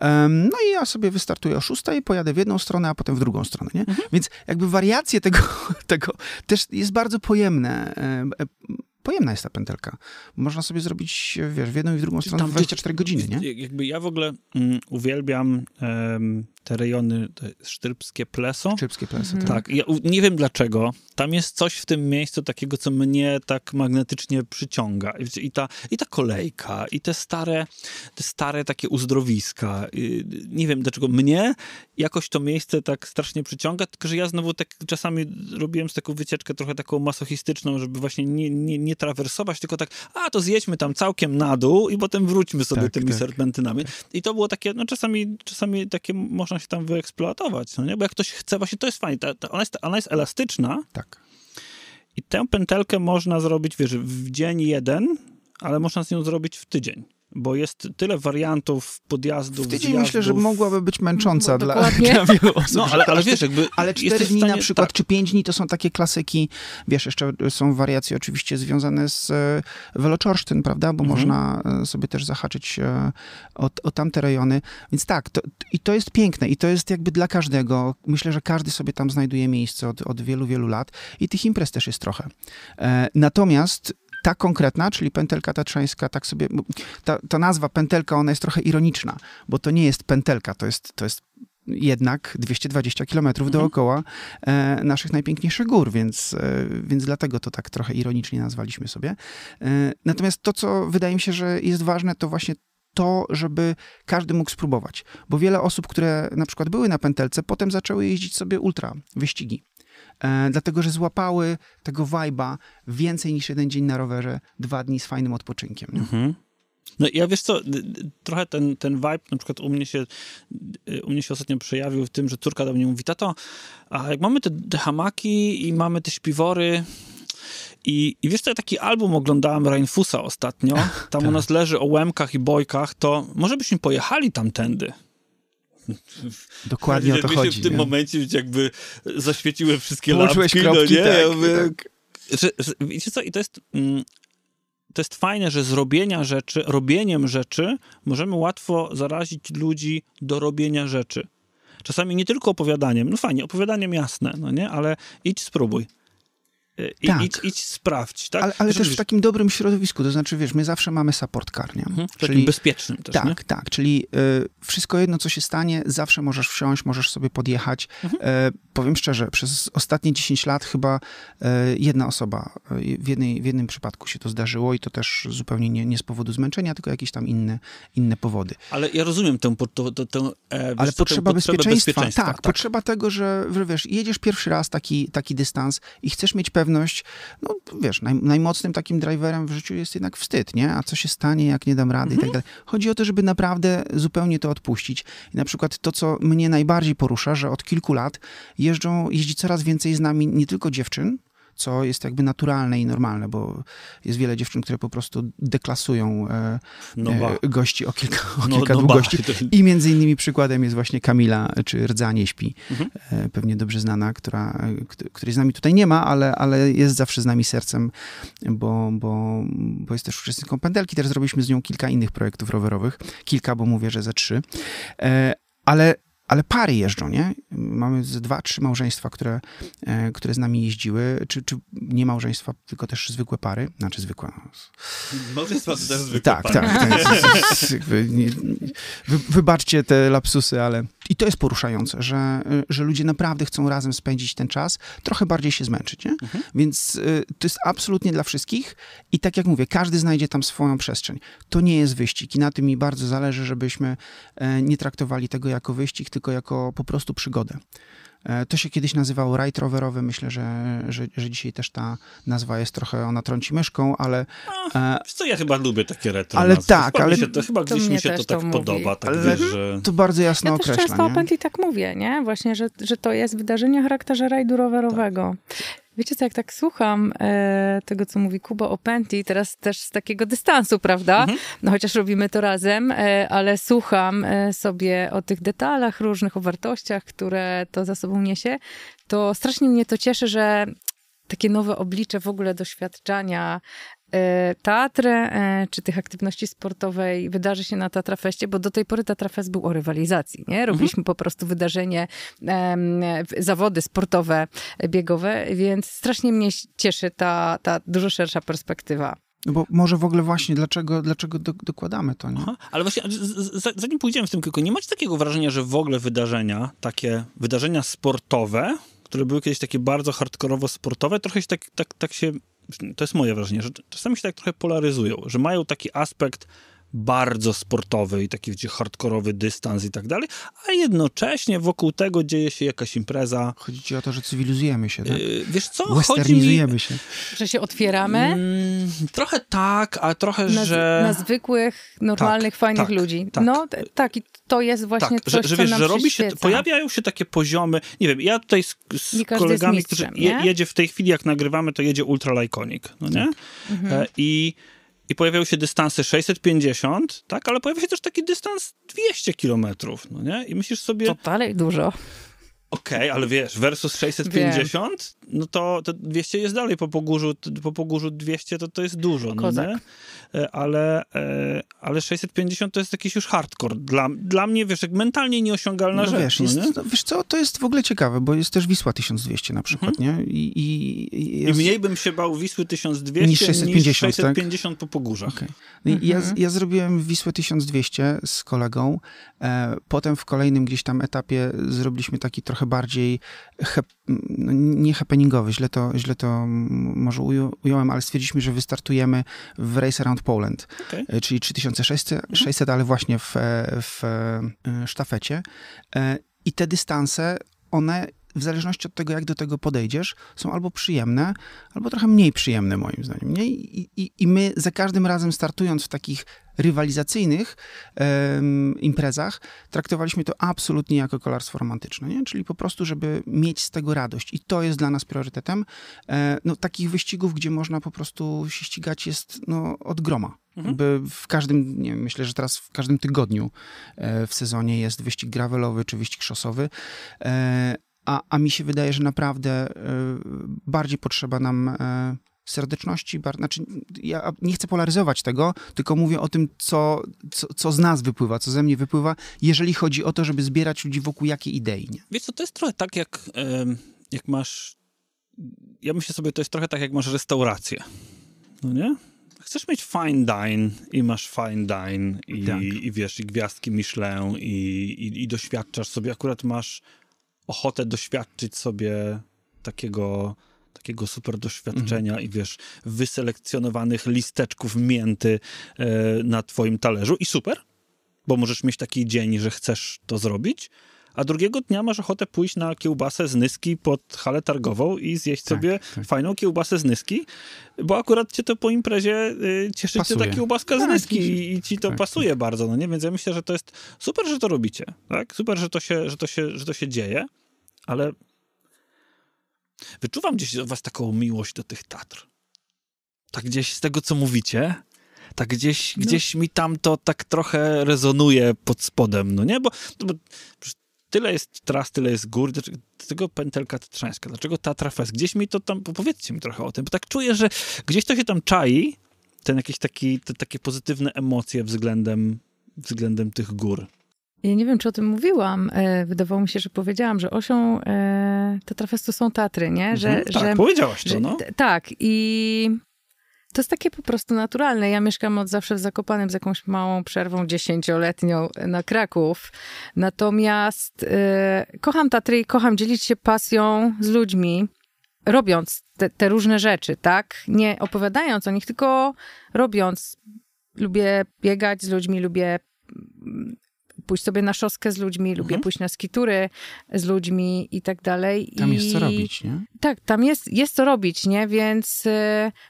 um, no i ja sobie wystartuję o szóstej, pojadę w jedną stronę, a potem w drugą stronę, nie? Mhm. Więc jakby wariacje tego, tego też jest bardzo pojemne. E, e, pojemna jest ta pętelka. Można sobie zrobić, wiesz, w jedną i w drugą stronę 24 godziny, nie? Jakby ja w ogóle mm, uwielbiam te rejony te sztyrpskie pleso. Sztyrpskie pleso, mhm. tak. tak ja nie wiem dlaczego. Tam jest coś w tym miejscu takiego, co mnie tak magnetycznie przyciąga. I ta, i ta kolejka, i te stare, te stare takie uzdrowiska. Y, nie wiem dlaczego mnie jakoś to miejsce tak strasznie przyciąga, tylko że ja znowu tak czasami robiłem z taką wycieczkę trochę taką masochistyczną, żeby właśnie nie, nie, nie trawersować, tylko tak, a to zjedźmy tam całkiem na dół i potem wróćmy sobie tak, tymi tak. serpentynami. I to było takie, no czasami, czasami takie można się tam wyeksploatować, no nie? Bo jak ktoś chce, właśnie to jest fajne, ta, ta, ona, jest, ona jest elastyczna. Tak. I tę pętelkę można zrobić, wiesz, w dzień jeden, ale można z nią zrobić w tydzień bo jest tyle wariantów podjazdów, W tydzień zjazdów, myślę, że mogłaby być męcząca no, dla, dla, wielu osób. No, ale, ale wiesz, jakby... Ale cztery dni stanie, na przykład, tak. czy pięć dni, to są takie klasyki, wiesz, jeszcze są wariacje oczywiście związane z Weloczorsztyn, e, prawda, bo mhm. można e, sobie też zahaczyć e, o, o tamte rejony, więc tak, to, i to jest piękne i to jest jakby dla każdego, myślę, że każdy sobie tam znajduje miejsce od, od wielu, wielu lat i tych imprez też jest trochę. Natomiast ta konkretna, czyli pętelka tatrzańska, tak sobie, ta, ta nazwa pętelka, ona jest trochę ironiczna, bo to nie jest pętelka, to jest, to jest jednak 220 km mhm. dookoła e, naszych najpiękniejszych gór, więc, e, więc dlatego to tak trochę ironicznie nazwaliśmy sobie. E, natomiast to, co wydaje mi się, że jest ważne, to właśnie to, żeby każdy mógł spróbować. Bo wiele osób, które na przykład były na pętelce, potem zaczęły jeździć sobie ultra wyścigi. E, dlatego że złapały tego wajba więcej niż jeden dzień na rowerze, dwa dni z fajnym odpoczynkiem. Mhm. No ja wiesz co, trochę ten, ten vibe na przykład u mnie, się, u mnie się ostatnio przejawił w tym, że córka do mnie mówi, tato, a jak mamy te, te hamaki i mamy te śpiwory, i, I wiesz, co ja taki album oglądałem Rainfusa ostatnio. Tam tak. u nas leży o łemkach i bojkach, to może byśmy pojechali tamtędy. Dokładnie o to chodzi. w tym nie? momencie jakby zaświeciły wszystkie Połączyłeś lampki. No kropki, no nie, tak, jakby, tak. Że, że, wiecie co, i to jest... Mm, to jest fajne, że zrobienia rzeczy, robieniem rzeczy, możemy łatwo zarazić ludzi do robienia rzeczy. Czasami nie tylko opowiadaniem, no fajnie, opowiadaniem jasne, no nie, ale idź spróbuj. I, tak. idź, idź sprawdź, tak? Ale, ale też w takim dobrym środowisku, to znaczy, wiesz, my zawsze mamy support car, nie? Mhm, czyli takim bezpiecznym też, Tak, nie? tak, czyli y, wszystko jedno, co się stanie, zawsze możesz wsiąść, możesz sobie podjechać. Mhm. E, powiem szczerze, przez ostatnie 10 lat chyba e, jedna osoba, e, w, jednej, w jednym przypadku się to zdarzyło i to też zupełnie nie, nie z powodu zmęczenia, tylko jakieś tam inne, inne powody. Ale ja rozumiem tę... To, to, to, ale potrzeba, tę bezpieczeństwa, bezpieczeństwa tak, tak, potrzeba tego, że, wiesz, jedziesz pierwszy raz taki, taki dystans i chcesz mieć pewność, pewność. No wiesz, naj, najmocnym takim driverem w życiu jest jednak wstyd, nie? A co się stanie, jak nie dam rady mhm. i tak mhm. dalej. Chodzi o to, żeby naprawdę zupełnie to odpuścić. I na przykład to, co mnie najbardziej porusza, że od kilku lat jeżdżą, jeździ coraz więcej z nami nie tylko dziewczyn, co jest jakby naturalne i normalne, bo jest wiele dziewczyn, które po prostu deklasują e, no e, gości o kilka, o no, kilka no długości. I między innymi przykładem jest właśnie Kamila, czy Rdza śpi, mhm. e, pewnie dobrze znana, która, której z nami tutaj nie ma, ale, ale jest zawsze z nami sercem, bo, bo, bo jest też uczestnikiem Pendelki. Też zrobiliśmy z nią kilka innych projektów rowerowych. Kilka, bo mówię, że ze trzy. E, ale ale pary jeżdżą, nie? Mamy z dwa, trzy małżeństwa, które, e, które z nami jeździły, czy, czy nie małżeństwa, tylko też zwykłe pary, znaczy zwykłe. No, małżeństwa to też zwykłe tak, pary. Tak, tak. wybaczcie te lapsusy, ale i to jest poruszające, że, e, że ludzie naprawdę chcą razem spędzić ten czas, trochę bardziej się zmęczyć, nie? Mhm. Więc y, to jest absolutnie dla wszystkich i tak jak mówię, każdy znajdzie tam swoją przestrzeń. To nie jest wyścig i na tym mi bardzo zależy, żebyśmy y, nie traktowali tego jako wyścig, tylko jako po prostu przygodę. E, to się kiedyś nazywało rajd rowerowy. Myślę, że, że, że, dzisiaj też ta nazwa jest trochę, ona trąci myszką, ale... A, e, co, ja chyba lubię takie retro Ale nazwy. tak, chyba ale... Się, to, chyba gdzieś mi się to, tak podoba. Tak ale wiesz, że... To bardzo jasno ja określa. Ja często nie? o pętli tak mówię, nie? Właśnie, że, że to jest wydarzenie o charakterze rajdu rowerowego. Tak. Wiecie co, jak tak słucham e, tego, co mówi Kuba o Penti, teraz też z takiego dystansu, prawda? Mhm. No chociaż robimy to razem, e, ale słucham e, sobie o tych detalach różnych, o wartościach, które to za sobą niesie, to strasznie mnie to cieszy, że takie nowe oblicze w ogóle doświadczania Y, teatr y, czy tych aktywności sportowej wydarzy się na Tatrafeście, bo do tej pory Tatrafest był o rywalizacji, nie? Mhm. Robiliśmy mhm. po prostu wydarzenie, zawody sportowe, y, biegowe, więc strasznie mnie cieszy ta, ta dużo szersza perspektywa. No bo może w ogóle właśnie dlaczego, dlaczego do, dokładamy to, nie? Aha, ale właśnie, zanim pójdziemy w tym kierunku, nie macie takiego wrażenia, że w ogóle wydarzenia, takie wydarzenia sportowe, które były kiedyś takie bardzo hardkorowo sportowe, trochę się tak, tak, tak się to jest moje wrażenie, że czasami się tak trochę polaryzują, że mają taki aspekt bardzo sportowy i taki, wiecie, hardkorowy dystans i tak dalej, a jednocześnie wokół tego dzieje się jakaś impreza. Chodzi ci o to, że cywilizujemy się, tak? Yy, wiesz co? Westernizujemy mi... się. Że się otwieramy? Mm, trochę tak, a trochę, na, że... Na zwykłych, normalnych, tak, fajnych tak, ludzi. Tak. No, tak. I to jest właśnie tak, coś, że, że wiesz, że robi się, pojawiają się takie poziomy, nie wiem, ja tutaj z, z kolegami, mistrzem, którzy je, jedzie w tej chwili, jak nagrywamy, to jedzie Ultra Lyconic, no nie? Tak. Mhm. E, I i pojawiają się dystanse 650, tak, ale pojawia się też taki dystans 200 kilometrów, no nie? I myślisz sobie... To dalej dużo. Okej, okay, ale wiesz, versus 650, Wiem. no to, to 200 jest dalej po pogórzu, po pogórzu 200 to, to jest dużo, no nie? E, ale, e, ale 650 to jest jakiś już hardcore. Dla, dla mnie, wiesz, jak mentalnie nieosiągalna no rzecz. Wiesz, no jest, no wiesz co, to jest w ogóle ciekawe, bo jest też Wisła 1200 na przykład, mhm. nie? I, i, jest... I, mniej bym się bał Wisły 1200 niż 650, niż 650 tak? po pogórzach. Okay. No mhm. Ja, ja zrobiłem Wisłę 1200 z kolegą, e, potem w kolejnym gdzieś tam etapie zrobiliśmy taki trochę trochę bardziej hep, no, nie happeningowy, źle to, źle to może ująłem, ale stwierdziliśmy, że wystartujemy w Race Around Poland, okay. E, czyli 3600, mhm. ale właśnie w, e, w e, sztafecie. I te dystanse, one w zależności od tego, jak do tego podejdziesz, są albo przyjemne, albo trochę mniej przyjemne, moim zdaniem. Nie? I, i, I my za każdym razem startując w takich rywalizacyjnych imprezach traktowaliśmy to absolutnie jako kolarstwo romantyczne, nie? czyli po prostu, żeby mieć z tego radość. I to jest dla nas priorytetem. E, no, takich wyścigów, gdzie można po prostu się ścigać, jest no, od groma. Mhm. w każdym, nie wiem, myślę, że teraz w każdym tygodniu e, w sezonie jest wyścig gravelowy czy wyścig szosowy. E, a, a mi się wydaje, że naprawdę e, bardziej potrzeba nam e, serdeczności, bar... znaczy ja nie chcę polaryzować tego, tylko mówię o tym, co, co, co, z nas wypływa, co ze mnie wypływa, jeżeli chodzi o to, żeby zbierać ludzi wokół jakiej idei. Nie? Wiesz co, to jest trochę tak, jak, jak masz... Ja myślę sobie, to jest trochę tak, jak masz restaurację. No nie? chcesz mieć fine dine i masz fine dine i, tak. i wiesz, i gwiazdki Michelin i, i, i, doświadczasz sobie, akurat masz ochotę doświadczyć sobie takiego takiego super doświadczenia mhm. i wiesz, wyselekcjonowanych listeczków mięty e, na twoim talerzu i super, bo możesz mieć taki dzień, że chcesz to zrobić, a drugiego dnia masz ochotę pójść na kiełbasę z Nyski pod halę targową i zjeść tak, sobie tak. fajną kiełbasę z Nyski, bo akurat cię to po imprezie y, cieszy pasuje. cię ta kiełbaska tak, z Nyski i, i ci to tak, pasuje tak. bardzo, no nie? Więc ja myślę, że to jest super, że to robicie, tak? Super, że to się, że to się, że to się dzieje, ale Wyczuwam gdzieś od was taką miłość do tych Tatr. Tak gdzieś z tego, co mówicie, tak gdzieś, no. gdzieś mi tam to tak trochę rezonuje pod spodem, no nie? Bo, no bo tyle jest tras, tyle jest gór, dlaczego pętelka tatrzańska, dlaczego Tatra Fest? Gdzieś mi to tam, powiedzcie mi trochę o tym, bo tak czuję, że gdzieś to się tam czai, ten jakieś taki, te, takie pozytywne emocje względem, względem tych gór. Ja nie wiem, czy o tym mówiłam. E, wydawało mi się, że powiedziałam, że osią e, te trafesty są Tatry, nie? Że, mhm, tak, że, powiedziałaś to, no. Że, tak, i to jest takie po prostu naturalne. Ja mieszkam od zawsze w Zakopanem z jakąś małą przerwą dziesięcioletnią na Kraków. Natomiast e, kocham Tatry i kocham dzielić się pasją z ludźmi, robiąc te, te różne rzeczy, tak? Nie opowiadając o nich, tylko robiąc. Lubię biegać z ludźmi, lubię mm, pójść sobie na szoskę z ludźmi, mhm. lubię pójść na skitury z ludźmi i tak dalej. Tam I... jest co robić, nie? Tak, tam jest, jest co robić, nie? Więc y,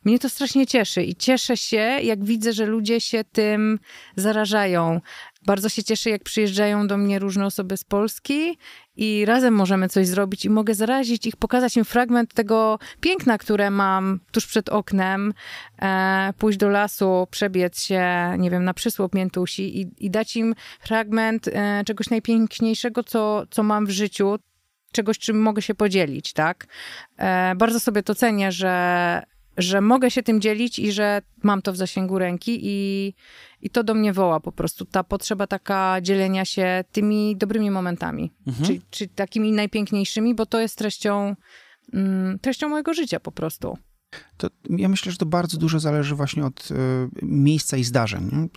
mnie to strasznie cieszy i cieszę się, jak widzę, że ludzie się tym zarażają. Bardzo się cieszę, jak przyjeżdżają do mnie różne osoby z Polski i razem możemy coś zrobić i mogę zarazić ich, pokazać im fragment tego piękna, które mam tuż przed oknem, e, pójść do lasu, przebiec się, nie wiem, na przysłop miętusi i, i dać im fragment e, czegoś najpiękniejszego, co, co mam w życiu czegoś, czym mogę się podzielić, tak? E, bardzo sobie to cenię, że, że mogę się tym dzielić i że mam to w zasięgu ręki i, i to do mnie woła po prostu. Ta potrzeba taka dzielenia się tymi dobrymi momentami, mhm. czyli, takimi najpiękniejszymi, bo to jest treścią, mm, treścią mojego życia po prostu. To ja myślę, że to bardzo dużo zależy właśnie od e, miejsca i zdarzeń. Nie?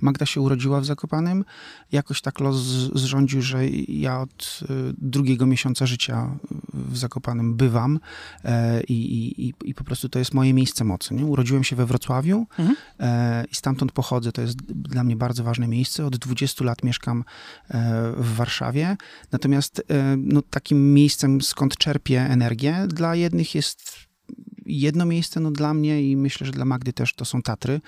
Magda się urodziła w Zakopanem, jakoś tak los zrządził, że ja od e, drugiego miesiąca życia w Zakopanem bywam e, i, po prostu to jest moje miejsce mocy. Nie? Urodziłem się we Wrocławiu i mhm. i stamtąd pochodzę. To jest dla mnie bardzo ważne miejsce. Od 20 lat mieszkam w Warszawie. Natomiast no, takim miejscem, skąd czerpię energię, dla jednych jest jedno miejsce no, dla mnie i myślę, że dla Magdy też to są Tatry.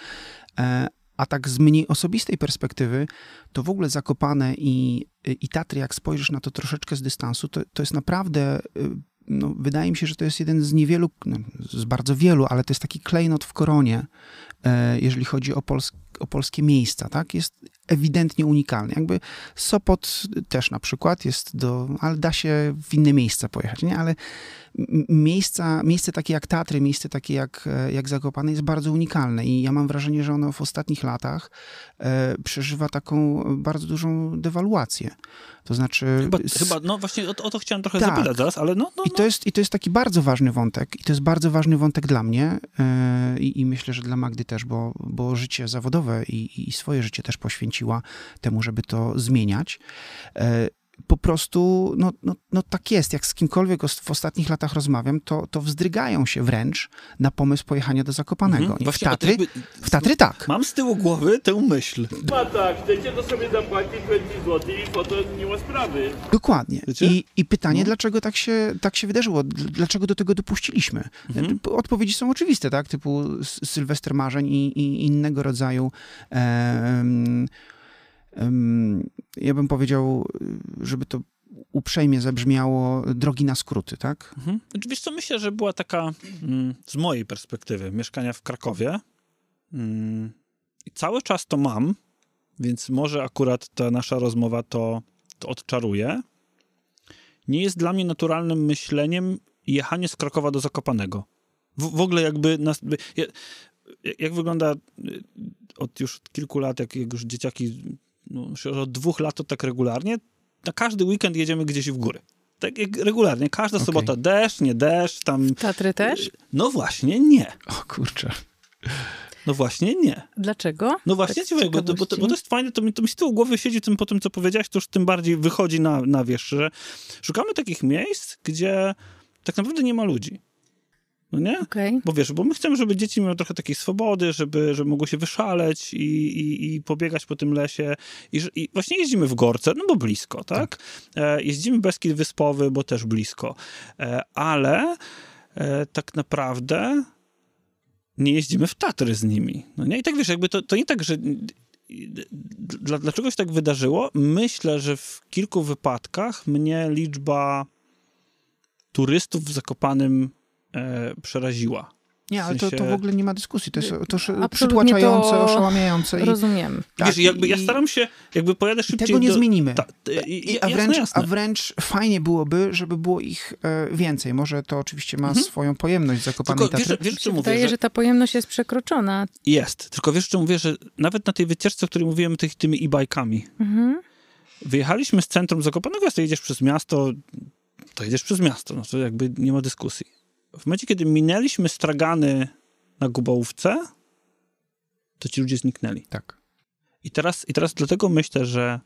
E, a tak z mniej osobistej perspektywy, to w ogóle Zakopane i, i Tatry, jak spojrzysz na to troszeczkę z dystansu, to, to jest naprawdę y, no, wydaje mi się, że to jest jeden z niewielu, no, z bardzo wielu, ale to jest taki klejnot w koronie, e, jeżeli chodzi o, pols o polskie miejsca. Tak? Jest ewidentnie unikalny. Jakby Sopot też na przykład jest do, ale da się w inne miejsca pojechać, nie? Ale miejsca, miejsce takie jak Tatry, miejsce takie jak, e, jak Zakopane jest bardzo unikalne i ja mam wrażenie, że ono w ostatnich latach e, przeżywa taką bardzo dużą dewaluację. To znaczy... Chyba, z... chyba no właśnie o, o, to chciałem trochę tak. zapytać zaraz, ale no, no, I, no. to no. jest, I to jest taki bardzo ważny wątek i to jest bardzo ważny wątek dla mnie e, i, i, myślę, że dla Magdy też, bo, bo życie zawodowe i, i swoje życie też poświęciłem poświęciła temu, żeby to zmieniać. E, po prostu, no, no, no tak jest, jak z kimkolwiek w ostatnich latach rozmawiam, to, to wzdrygają się wręcz na pomysł pojechania do Zakopanego. Mhm, w, Tatry, w Tatry tak. Mam z tyłu głowy tę myśl. A tak, chcecie to sobie zapłacić 20 zł i po to nie ma sprawy. Dokładnie. I, I, pytanie, no. dlaczego tak się, tak się wydarzyło? Dlaczego do tego dopuściliśmy? Mhm. Odpowiedzi są oczywiste, tak? Typu Sylwester Marzeń i, i innego rodzaju ja bym powiedział, żeby to uprzejmie zabrzmiało, drogi na skróty, tak? Mhm. Wiesz co, myślę, że była taka, mm, z mojej perspektywy, mieszkania w Krakowie mm, i cały czas to mam, więc może akurat ta nasza rozmowa to, to odczaruje. Nie jest dla mnie naturalnym myśleniem jechanie z Krakowa do Zakopanego. W, w ogóle jakby... Nas, jak, jak wygląda y, od już kilku lat, jak, jak już dzieciaki no, od dwóch lat to tak regularnie, na każdy weekend jedziemy gdzieś w góry. Tak jak regularnie, każda okay. sobota deszcz, nie deszcz, tam... Tatry też? No właśnie nie. O kurczę. No właśnie nie. Dlaczego? No właśnie, tak ciekawe, bo, bo, bo, to, bo, to jest fajne, to mi, to mi z tyłu głowy siedzi tym po tym, co powiedziałaś, to już tym bardziej wychodzi na, na wierzch, że szukamy takich miejsc, gdzie tak naprawdę nie ma ludzi. No nie? Okay. Bo wiesz, bo my chcemy, żeby dzieci miały trochę takiej swobody, żeby, żeby mogły się wyszaleć i, i, i pobiegać po tym lesie. I, I, właśnie jeździmy w Gorce, no bo blisko, tak? tak. E, jeździmy Beskid Wyspowy, bo też blisko. E, ale e, tak naprawdę nie jeździmy w Tatry z nimi. No nie? I tak wiesz, jakby to, to nie tak, że dlaczego się tak wydarzyło? Myślę, że w kilku wypadkach mnie liczba turystów w Zakopanym E, przeraziła. Nie, ale w sensie... to, to w ogóle nie ma dyskusji. To jest to przytłaczające, to... oszałamiające. I, Rozumiem. Tak, Wiesz, jakby i, ja staram się, jakby pojadę szybciej. Tego nie do... zmienimy. Ta, i, i, a, wręcz, jasne, jasne. a wręcz fajnie byłoby, żeby było ich e, więcej. Może to oczywiście ma mhm. swoją pojemność zakopanej Tylko, wiesz, wiesz, mówię, wydaje, że... że... ta pojemność jest przekroczona. Jest. Tylko wiesz, czym mówię, że nawet na tej wycieczce, o której mówiłem, tych, tymi e-bike'ami, mhm. wyjechaliśmy z centrum Zakopanego, jeśli jedziesz przez miasto, to jedziesz przez miasto. No to jakby nie ma dyskusji w momencie, kiedy minęliśmy stragany na gubałówce, to ci ludzie zniknęli. Tak. I teraz, I teraz dlatego myślę, że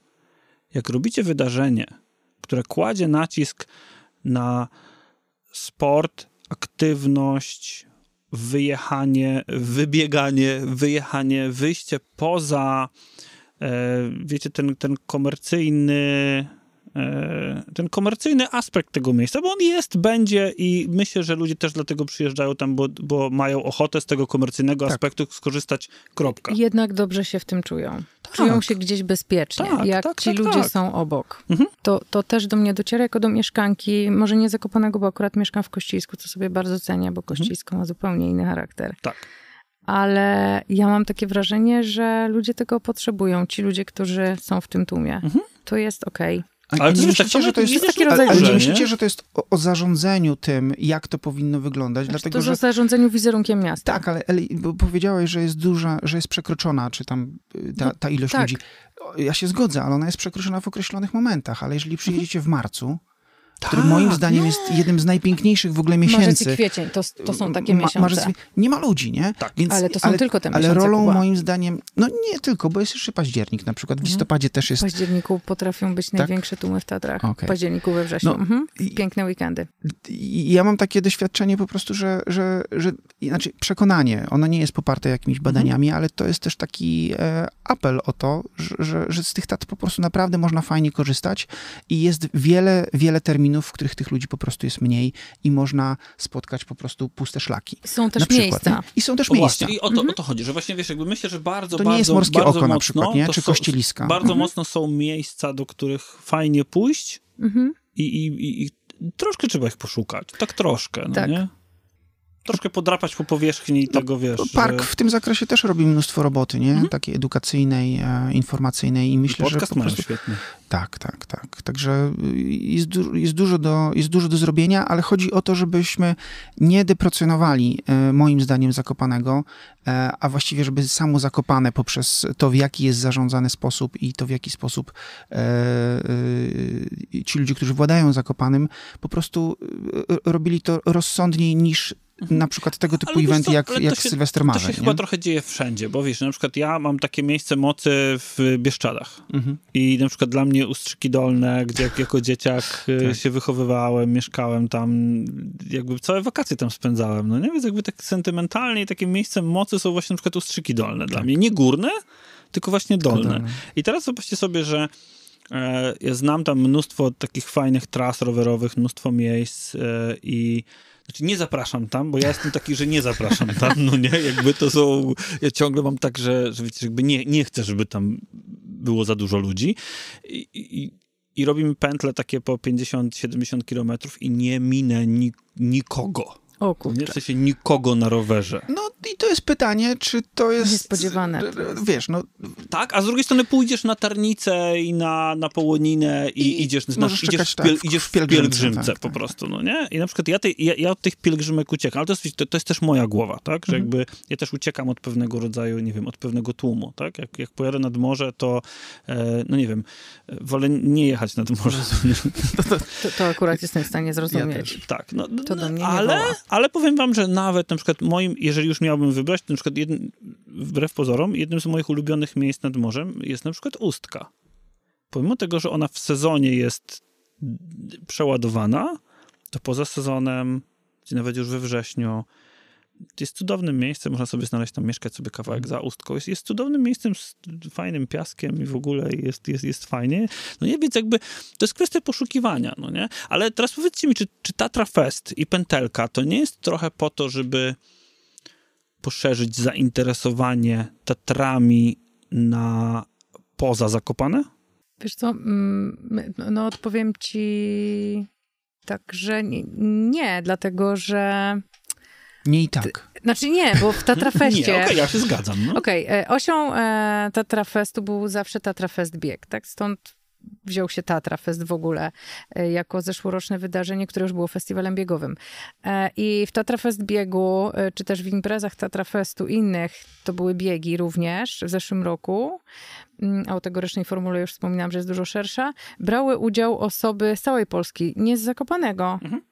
jak robicie wydarzenie, które kładzie nacisk na sport, aktywność, wyjechanie, wybieganie, wyjechanie, wyjście poza, e, wiecie, ten, ten komercyjny E, ten komercyjny aspekt tego miejsca, bo on jest, będzie i myślę, że ludzie też dlatego przyjeżdżają tam, bo, bo mają ochotę z tego komercyjnego tak. aspektu skorzystać, kropka. Jednak dobrze się w tym czują. Tak. Czują się gdzieś bezpiecznie, tak, jak tak, ci tak, ludzie tak. są obok. Mhm. To, to też do mnie dociera jako do mieszkanki, może nie Zakopanego, bo akurat mieszkam w Kościsku, co sobie bardzo cenię, bo mhm. Kościsko mhm. ma zupełnie inny charakter. Tak ale ja mam takie wrażenie, że ludzie tego potrzebują, ci ludzie, którzy są w tym tłumie. Mhm. To jest okej. Okay. Ale nie myślicie, że to jest, taki rodzaj ale, myślicie, że to jest o, o, zarządzaniu tym, jak to powinno wyglądać. Znaczy, dlatego, to, że o zarządzaniu wizerunkiem miasta. Tak, ale, ale powiedziałeś, że jest duża, że jest przekroczona, czy tam y, ta, no ta ilość no, tak. ludzi. Ja się zgodzę, ale ona jest przekroczona w określonych momentach, ale jeżeli przyjedziecie w marcu, ta, który moim tak, zdaniem jest jednym z najpiękniejszych w ogóle miesięcy. Marzec i kwiecień, to, to są takie Ma, miesiące. Marzec, nie ma ludzi, nie? Tak. Więc, ale to są ale, tylko te miesiące. Ale rolą Kuba. moim zdaniem, no nie tylko, bo jest jeszcze październik na przykład, w no. listopadzie też jest. W październiku potrafią być tak? największe tłumy w Tatrach, okay. w październiku, we wrześniu. No, mhm. Piękne weekendy. Ja mam takie doświadczenie po prostu, że, że, że znaczy przekonanie, ono nie jest poparte jakimiś mhm. badaniami, mhm. ale to jest też taki e, apel o to, że, że, że z tych tat po prostu naprawdę można fajnie korzystać i jest wiele, wiele terminów w których tych ludzi po prostu jest mniej i można spotkać po prostu puste szlaki. Są też przykład, miejsca. Nie? I są też o, miejsca. Właśnie, I o to, mhm. o to, mhm. chodzi, że właśnie wiesz, jakby myślę, że bardzo, to bardzo, nie jest morskie oko mocno, na przykład, nie? czy kościeliska. bardzo mhm. mocno są miejsca, do których fajnie pójść mhm. i, i, i troszkę trzeba ich poszukać, tak troszkę, no tak. nie? troszkę podrapać po powierzchni no, tego, wiesz. Park że... w tym zakresie też robi mnóstwo roboty, nie? Mhm. Takiej edukacyjnej, e, informacyjnej i myślę, Podcast że po prostu... świetny. Tak, tak, tak. Także y, jest, du jest, dużo do, jest dużo do zrobienia, ale chodzi o to, żebyśmy nie deprecjonowali e, moim zdaniem Zakopanego, e, a właściwie, żeby samo Zakopane poprzez to, w jaki jest zarządzany sposób i to, w jaki sposób e, e, ci ludzie, którzy władają Zakopanym, po prostu e, robili to rozsądniej niż na przykład tego typu eventy jak, jak się, Sylwester Marzeń. To się nie? chyba trochę dzieje wszędzie, bo wiesz, na przykład ja mam takie miejsce mocy w Bieszczadach mhm. i na przykład dla mnie Ustrzyki Dolne, gdzie jako dzieciak y, tak. się wychowywałem, mieszkałem tam, jakby całe wakacje tam spędzałem, no nie? Więc jakby tak sentymentalnie takie miejsce mocy są właśnie na przykład Ustrzyki Dolne tak. dla mnie. Nie górne, tylko właśnie tylko dolne. dolne. I teraz zobaczcie sobie, że E, ja znam tam mnóstwo takich fajnych tras rowerowych, mnóstwo miejsc e, i znaczy nie zapraszam tam, bo ja jestem taki, że nie zapraszam tam, no nie, jakby to są, ja ciągle mam tak, że, że wiecie, jakby nie, nie chcę, żeby tam było za dużo ludzi i, i, i robimy pętle takie po 50-70 kilometrów i nie minę nikogo. O Nie chce się nikogo na rowerze. No i to jest pytanie, czy to jest... Niespodziewane. Wiesz, no... Tak, a z drugiej strony pójdziesz na Tarnicę i na, na Połoninę i, I idziesz, znaczy, czekać, w, tak, w, idziesz w pielgrzymce, pielgrzymce tak, po tak. prostu, no nie? I na przykład ja, te, ja, ja od tych pielgrzymek uciekam, ale to jest, to, to jest też moja głowa, tak? Że mhm. jakby ja też uciekam od pewnego rodzaju, nie wiem, od pewnego tłumu, tak? Jak, jak pojadę nad morze, to e, no nie wiem, wolę nie jechać nad morze. To, to, to akurat jestem w stanie zrozumieć. Ja tak. No, to do no, mnie nie ale... Woła. Ale powiem wam, że nawet na przykład moim, jeżeli już miałbym wybrać, to na przykład wbrew pozorom, jednym z moich ulubionych miejsc nad morzem jest na przykład Ustka. Pomimo tego, że ona w sezonie jest przeładowana, to poza sezonem, nawet już we wrześniu, jest cudownym miejscem, można sobie znaleźć tam, mieszkać sobie kawałek mhm. za ustką. Jest, jest cudownym miejscem z fajnym piaskiem i w ogóle jest, jest, jest fajnie. No nie, więc jakby to jest kwestia poszukiwania, no nie? Ale teraz powiedzcie mi, czy, czy Tatra Fest i pentelka to nie jest trochę po to, żeby poszerzyć zainteresowanie Tatrami na poza Zakopane? Wiesz co, mm, no odpowiem ci tak, że nie, dlatego że nie i tak. Znaczy nie, bo w Tatrafeście... nie, okej, okay, ja się zgadzam. No. Okej, okay, e, osią e, Tatrafestu był zawsze Tatrafest bieg, tak? Stąd wziął się Tatrafest w ogóle e, jako zeszłoroczne wydarzenie, które już było festiwalem biegowym. E, I w Tatrafest biegu, czy też w imprezach Tatrafestu innych, to były biegi również w zeszłym roku, a mm, o tegorocznej formule już wspominałam, że jest dużo szersza, brały udział osoby z całej Polski, nie z Zakopanego. Mhm.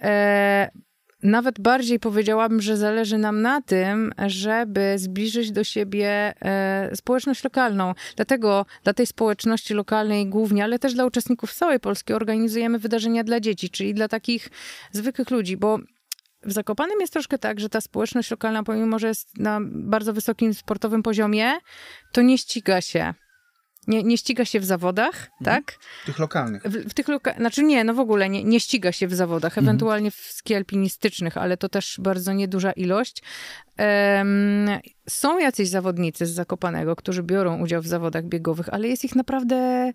E nawet bardziej powiedziałabym, że zależy nam na tym, żeby zbliżyć do siebie e, społeczność lokalną. Dlatego dla tej społeczności lokalnej głównie, ale też dla uczestników całej Polski organizujemy wydarzenia dla dzieci, czyli dla takich zwykłych ludzi, bo w Zakopanem jest troszkę tak, że ta społeczność lokalna, pomimo że jest na bardzo wysokim sportowym poziomie, to nie ściga się nie, nie ściga się w zawodach, mhm. tak? Tych lokalnych. W, w tych loka znaczy nie, no w ogóle nie, nie ściga się w zawodach, mhm. ewentualnie w ski alpinistycznych, ale to też bardzo nieduża ilość. Um, są jacyś zawodnicy z Zakopanego, którzy biorą udział w zawodach biegowych, ale jest ich naprawdę,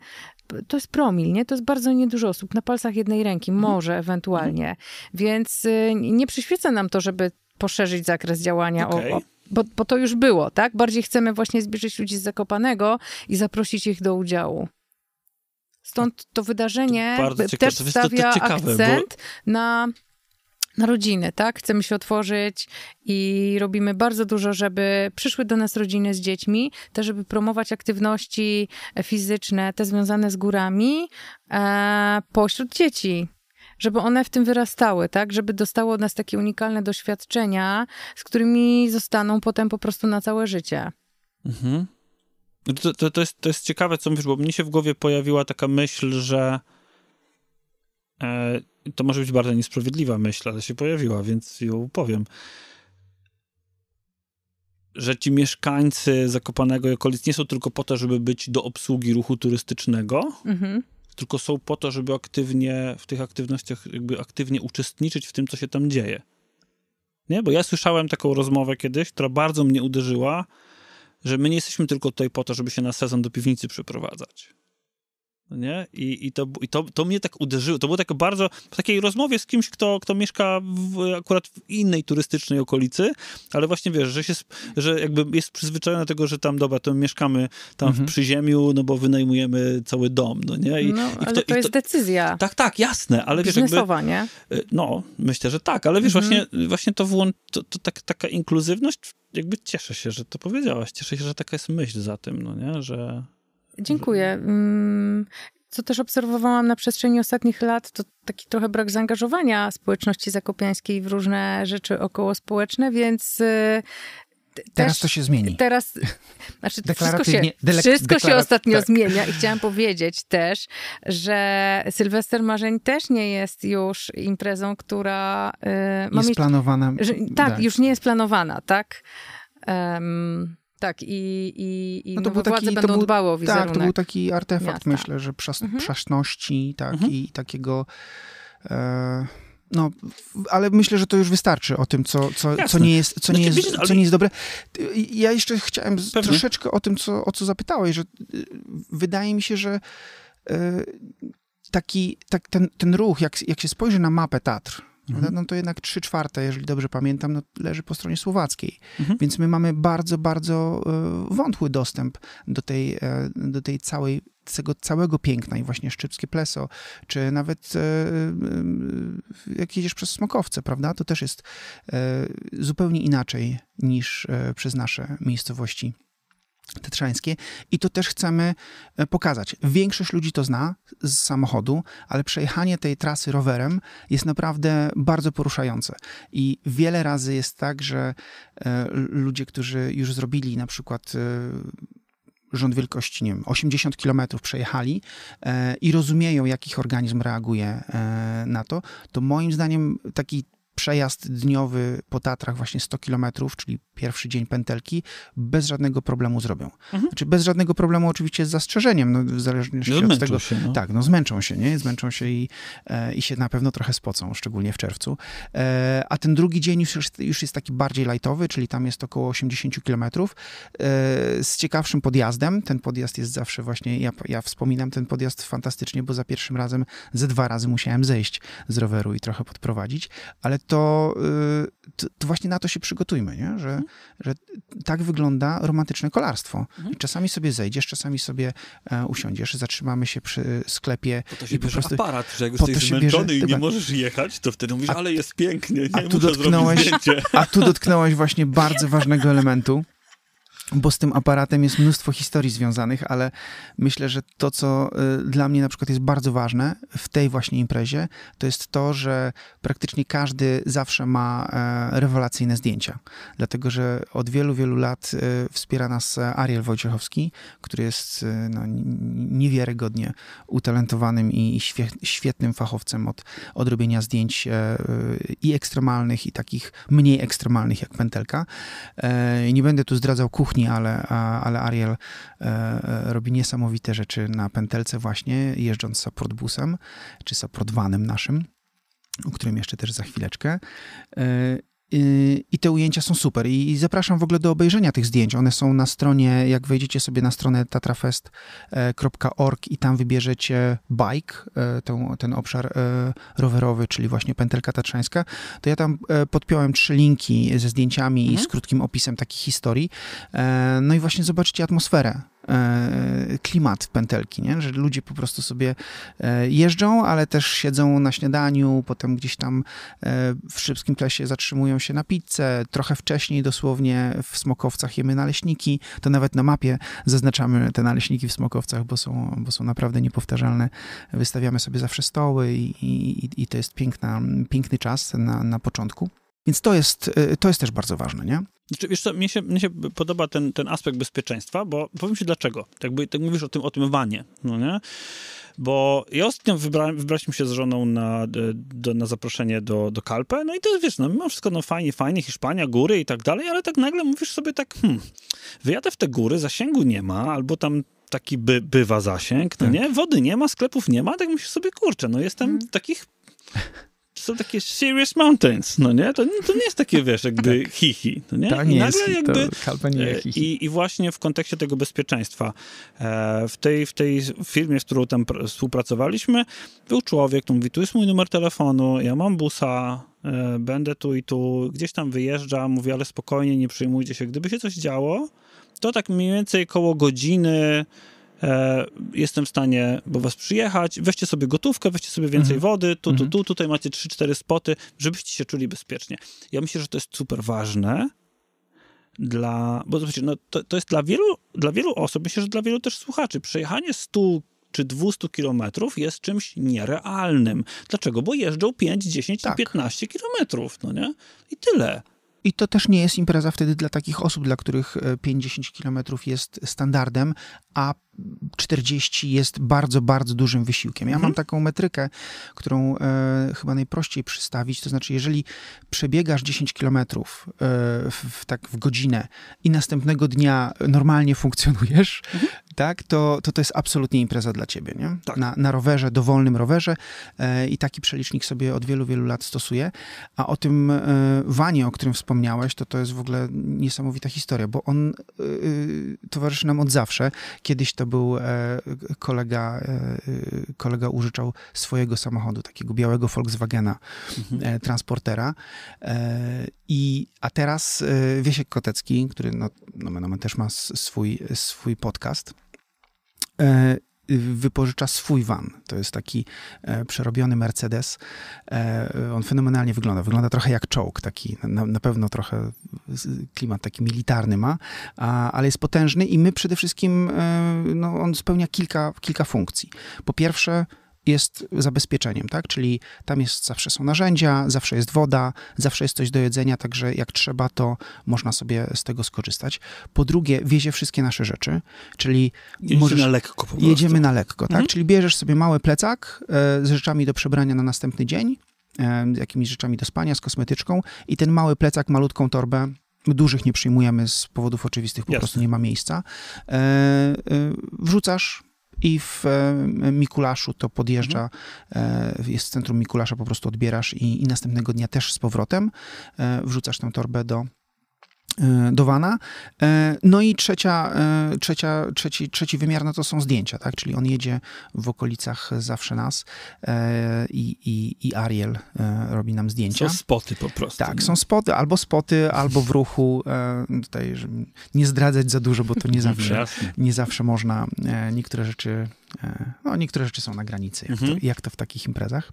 to jest promil, nie? To jest bardzo niedużo osób, na palcach jednej ręki, mhm. może ewentualnie. Mhm. Więc y, nie przyświeca nam to, żeby poszerzyć zakres działania okay. o, o bo, bo to już było, tak? Bardziej chcemy właśnie zbliżyć ludzi z Zakopanego i zaprosić ich do udziału. Stąd to wydarzenie to też stawia ciekawe, akcent bo... na, na rodziny, tak? Chcemy się otworzyć i robimy bardzo dużo, żeby przyszły do nas rodziny z dziećmi, też żeby promować aktywności fizyczne, te związane z górami e, pośród dzieci żeby one w tym wyrastały, tak? Żeby dostały od nas takie unikalne doświadczenia, z którymi zostaną potem po prostu na całe życie. Mhm. No to, to, to, jest, to jest ciekawe, co mówisz, bo mnie się w głowie pojawiła taka myśl, że e, to może być bardzo niesprawiedliwa myśl, ale się pojawiła, więc ją powiem. Że ci mieszkańcy Zakopanego i okolic nie są tylko po to, żeby być do obsługi ruchu turystycznego, mhm tylko są po to, żeby aktywnie w tych aktywnościach, jakby aktywnie uczestniczyć w tym, co się tam dzieje. Nie? Bo ja słyszałem taką rozmowę kiedyś, która bardzo mnie uderzyła, że my nie jesteśmy tylko tutaj po to, żeby się na sezon do piwnicy przeprowadzać nie? I, i, to, i to, to mnie tak uderzyło. To było tak bardzo, w takiej rozmowie z kimś, kto, kto mieszka w, akurat w innej turystycznej okolicy, ale właśnie wiesz, że, się, że jakby jest przyzwyczajony do tego, że tam, dobra, to mieszkamy tam mhm. przyziemiu no bo wynajmujemy cały dom, no nie? I, no, i kto, to jest to, decyzja. Tak, tak, jasne, ale wiesz, jakby... nie? Y, no, myślę, że tak, ale wiesz, mhm. właśnie, właśnie to, włą... to, to tak, taka inkluzywność, jakby cieszę się, że to powiedziałaś, cieszę się, że taka jest myśl za tym, no nie? Że, Dziękuję. Mm, co też obserwowałam na przestrzeni ostatnich lat, to taki trochę brak zaangażowania społeczności zakopiańskiej w różne rzeczy społeczne, więc y, teraz to się zmieni. Teraz, znaczy wszystko się, wszystko się ostatnio tak. zmienia i chciałam powiedzieć też, że Sylwester Marzeń też nie jest już imprezą, która... Yy, jest mieć, planowana. Że, tak, tak, już nie jest planowana, tak? Um, tak, i, i, i no to no był taki, będą to był, dbały o wizerunek. Tak, to był taki artefakt, Miasta. myślę, że przas, mhm. przaszności tak, mhm. i takiego... E, no, ale myślę, że to już wystarczy o tym, co, co, co, nie, jest, co, nie, znaczy, jest, co nie jest dobre. Ja jeszcze chciałem Pewnie. troszeczkę o tym, co, o co zapytałeś, że y, wydaje mi się, że e, taki, tak, ten, ten ruch, jak, jak się spojrzy na mapę Tatr, Mhm. No to jednak trzy czwarte, jeżeli dobrze pamiętam, no, leży po stronie słowackiej. Mhm. Więc my mamy bardzo, bardzo e, wątły dostęp do tej, e, do tej całej tego całego piękna i właśnie Szczypskie Pleso, czy nawet e, jak jedziesz przez Smokowce, prawda, to też jest zupełnie inaczej niż przez nasze miejscowości tetrzańskie i to też chcemy e, pokazać. Większość ludzi to zna z samochodu, ale przejechanie tej trasy rowerem jest naprawdę bardzo poruszające. I wiele razy jest tak, że e, ludzie, którzy już zrobili na przykład e, rząd wielkości, nie wiem, 80 kilometrów przejechali i rozumieją, jak ich organizm reaguje na to, to moim zdaniem taki przejazd dniowy po Tatrach, właśnie 100 kilometrów, czyli pierwszy dzień pętelki, bez żadnego problemu zrobią. Mhm. Znaczy bez żadnego problemu oczywiście z zastrzeżeniem, no, w zależności no, od tego. Się, no. Tak, no zmęczą się, nie? Zmęczą się i, e, i się na pewno trochę spocą, szczególnie w czerwcu. E, a ten drugi dzień już, już jest taki bardziej lightowy, czyli tam jest około 80 kilometrów, e, z ciekawszym podjazdem. Ten podjazd jest zawsze właśnie, ja, ja wspominam ten podjazd fantastycznie, bo za pierwszym razem ze dwa razy musiałem zejść z roweru i trochę podprowadzić, ale to to, y, to, to, właśnie na to się przygotujmy, nie? Że, mhm. że tak wygląda romantyczne kolarstwo. Mhm. Czasami sobie zejdziesz, czasami sobie e, usiądziesz, zatrzymamy się przy sklepie. Po to się i po prostu, aparat, że jak już jesteś zmęczony bierze, i nie możesz jechać, to wtedy mówisz, a, ale jest pięknie, nie? A tu, dotknąłeś, a tu dotknąłeś właśnie bardzo ważnego elementu, bo z tym aparatem jest mnóstwo historii związanych, ale myślę, że to, co y, dla mnie na przykład jest bardzo ważne w tej właśnie imprezie, to jest to, że praktycznie każdy zawsze ma e, rewelacyjne zdjęcia. Dlatego, że od wielu, wielu lat y, wspiera nas e, Ariel Wojciechowski, który jest y, no, niewiarygodnie utalentowanym i świetnym fachowcem od, odrobienia robienia zdjęć e, i ekstremalnych, i takich mniej ekstremalnych jak pętelka. Nie będę tu zdradzał kuchni, ale, ale Ariel e, e, robi niesamowite rzeczy na Pentelce właśnie, jeżdżąc supportbusem, czy supportvanem naszym o którym jeszcze też za chwileczkę. E, Y, I te ujęcia są super. I zapraszam w ogóle do obejrzenia tych zdjęć. One są na stronie, jak wejdziecie sobie na stronę tatrafest.org i tam wybierzecie bike, e, ten, ten obszar e, rowerowy, czyli właśnie pętelka tatrzańska, to ja tam e, podpiąłem trzy linki ze zdjęciami mhm. i z krótkim opisem takich historii. No i właśnie zobaczycie atmosferę E, klimat pętelki, nie? że ludzie po prostu sobie e, jeżdżą, ale też siedzą na śniadaniu, potem gdzieś tam e, w Szybskim Plesie zatrzymują się na pizzę, trochę wcześniej dosłownie w Smokowcach jemy naleśniki, to nawet na mapie zaznaczamy te naleśniki w Smokowcach, bo są, bo są naprawdę niepowtarzalne. Wystawiamy sobie zawsze stoły i, i, i to jest piękna, piękny czas na, na początku. Więc to jest, y, to jest też bardzo ważne, nie? Znaczy, wiesz co, mnie się, mnie się podoba ten, ten aspekt bezpieczeństwa, bo powiem ci dlaczego. Tak, tak mówisz o tym, o tym wanie, no nie? Bo ja ostatnio wybrałem wybraliśmy się z żoną na, do, na zaproszenie do, do Kalpę, no i to wiesz, no mimo wszystko, no fajnie, fajnie, Hiszpania, góry i tak dalej, ale tak nagle mówisz sobie tak, hmm, wyjadę w te góry, zasięgu nie ma, albo tam taki by, bywa zasięg, no tak. nie? Wody nie ma, sklepów nie ma, tak myślisz sobie, kurczę, no jestem hmm. takich są takie serious mountains, no nie? To, to nie jest takie, wiesz, jakby tak. hihi, no nie? To nie I nagle jest jakby, to nie e, hihi. I, I właśnie w kontekście tego bezpieczeństwa e, w tej, w tej firmie, z którą tam współpracowaliśmy, był człowiek, to mówi, tu jest mój numer telefonu, ja mam busa, e, będę tu i tu, gdzieś tam wyjeżdżam, mówię, ale spokojnie, nie przyjmujcie się. Gdyby się coś działo, to tak mniej więcej koło godziny e, jestem w stanie bo was przyjechać, weźcie sobie gotówkę, weźcie sobie więcej mhm. wody, tu, tu, mhm. tu, tutaj macie 3-4 spoty, żebyście się czuli bezpiecznie. Ja myślę, że to jest super ważne, dla, bo zobaczcie, no to, to jest dla wielu, dla wielu osób, myślę, że dla wielu też słuchaczy, przejechanie 100 czy 200 kilometrów jest czymś nierealnym. Dlaczego? Bo jeżdżą 5, 10 tak. 15 kilometrów, no nie? I tyle. I to też nie jest impreza wtedy dla takich osób, dla których 50 e, 10 kilometrów jest standardem, a 40 jest bardzo, bardzo dużym wysiłkiem. Ja mhm. mam taką metrykę, którą e, chyba najprościej przystawić, to znaczy, jeżeli przebiegasz 10 kilometrów e, w, tak w godzinę i następnego dnia normalnie funkcjonujesz, mhm. tak, to, to to jest absolutnie impreza dla ciebie, nie? Tak. Na, na rowerze, dowolnym rowerze e, i taki przelicznik sobie od wielu, wielu lat stosuję. A o tym e, Wanie, o którym wspomniałeś, to to jest w ogóle niesamowita historia, bo on e, e, towarzyszy nam od zawsze. Kiedyś to to był e, kolega, e, kolega użyczał swojego samochodu, takiego białego Volkswagena, mhm. E, transportera. I, a teraz Wiesiek Kotecki, który no, no, no, też ma swój, swój podcast, Y, wypożycza swój van. To jest taki e, przerobiony Mercedes. E, e, on fenomenalnie wygląda. Wygląda trochę jak czołg, taki na, na pewno trochę klimat taki militarny ma, a, ale jest potężny i my przede wszystkim, e, no, on spełnia kilka, kilka funkcji. Po pierwsze, jest zabezpieczeniem, tak? Czyli tam jest zawsze są narzędzia, zawsze jest woda, zawsze jest coś do jedzenia, także jak trzeba, to można sobie z tego skorzystać. Po drugie, wiezie wszystkie nasze rzeczy, czyli jedziemy możesz, na lekko po Jedziemy na lekko, tak? Mhm. Czyli bierzesz sobie mały plecak e, z rzeczami do przebrania na następny dzień, e, z jakimiś rzeczami do spania, z kosmetyczką i ten mały plecak, malutką torbę dużych nie przyjmujemy z powodów oczywistych, po Jasne. prostu nie ma miejsca. E, e, wrzucasz i w e, Mikulaszu to podjeżdża, mhm. E, jest w centrum Mikulasza, po prostu odbierasz i, i następnego dnia też z powrotem e, wrzucasz tę torbę do E, Dowana. E, no i trzecia, e, trzecia, trzeci, trzeci wymiar no to są zdjęcia, tak? czyli on jedzie w okolicach zawsze nas i, i, i Ariel robi nam zdjęcia. Są spoty po prostu. Tak, nie? są spoty, albo spoty, albo w ruchu. Tutaj nie zdradzać za dużo, bo to nie zawsze, nie zawsze można. Niektóre rzeczy no, niektóre rzeczy są na granicy, jak, to, mhm. jak to, w takich imprezach.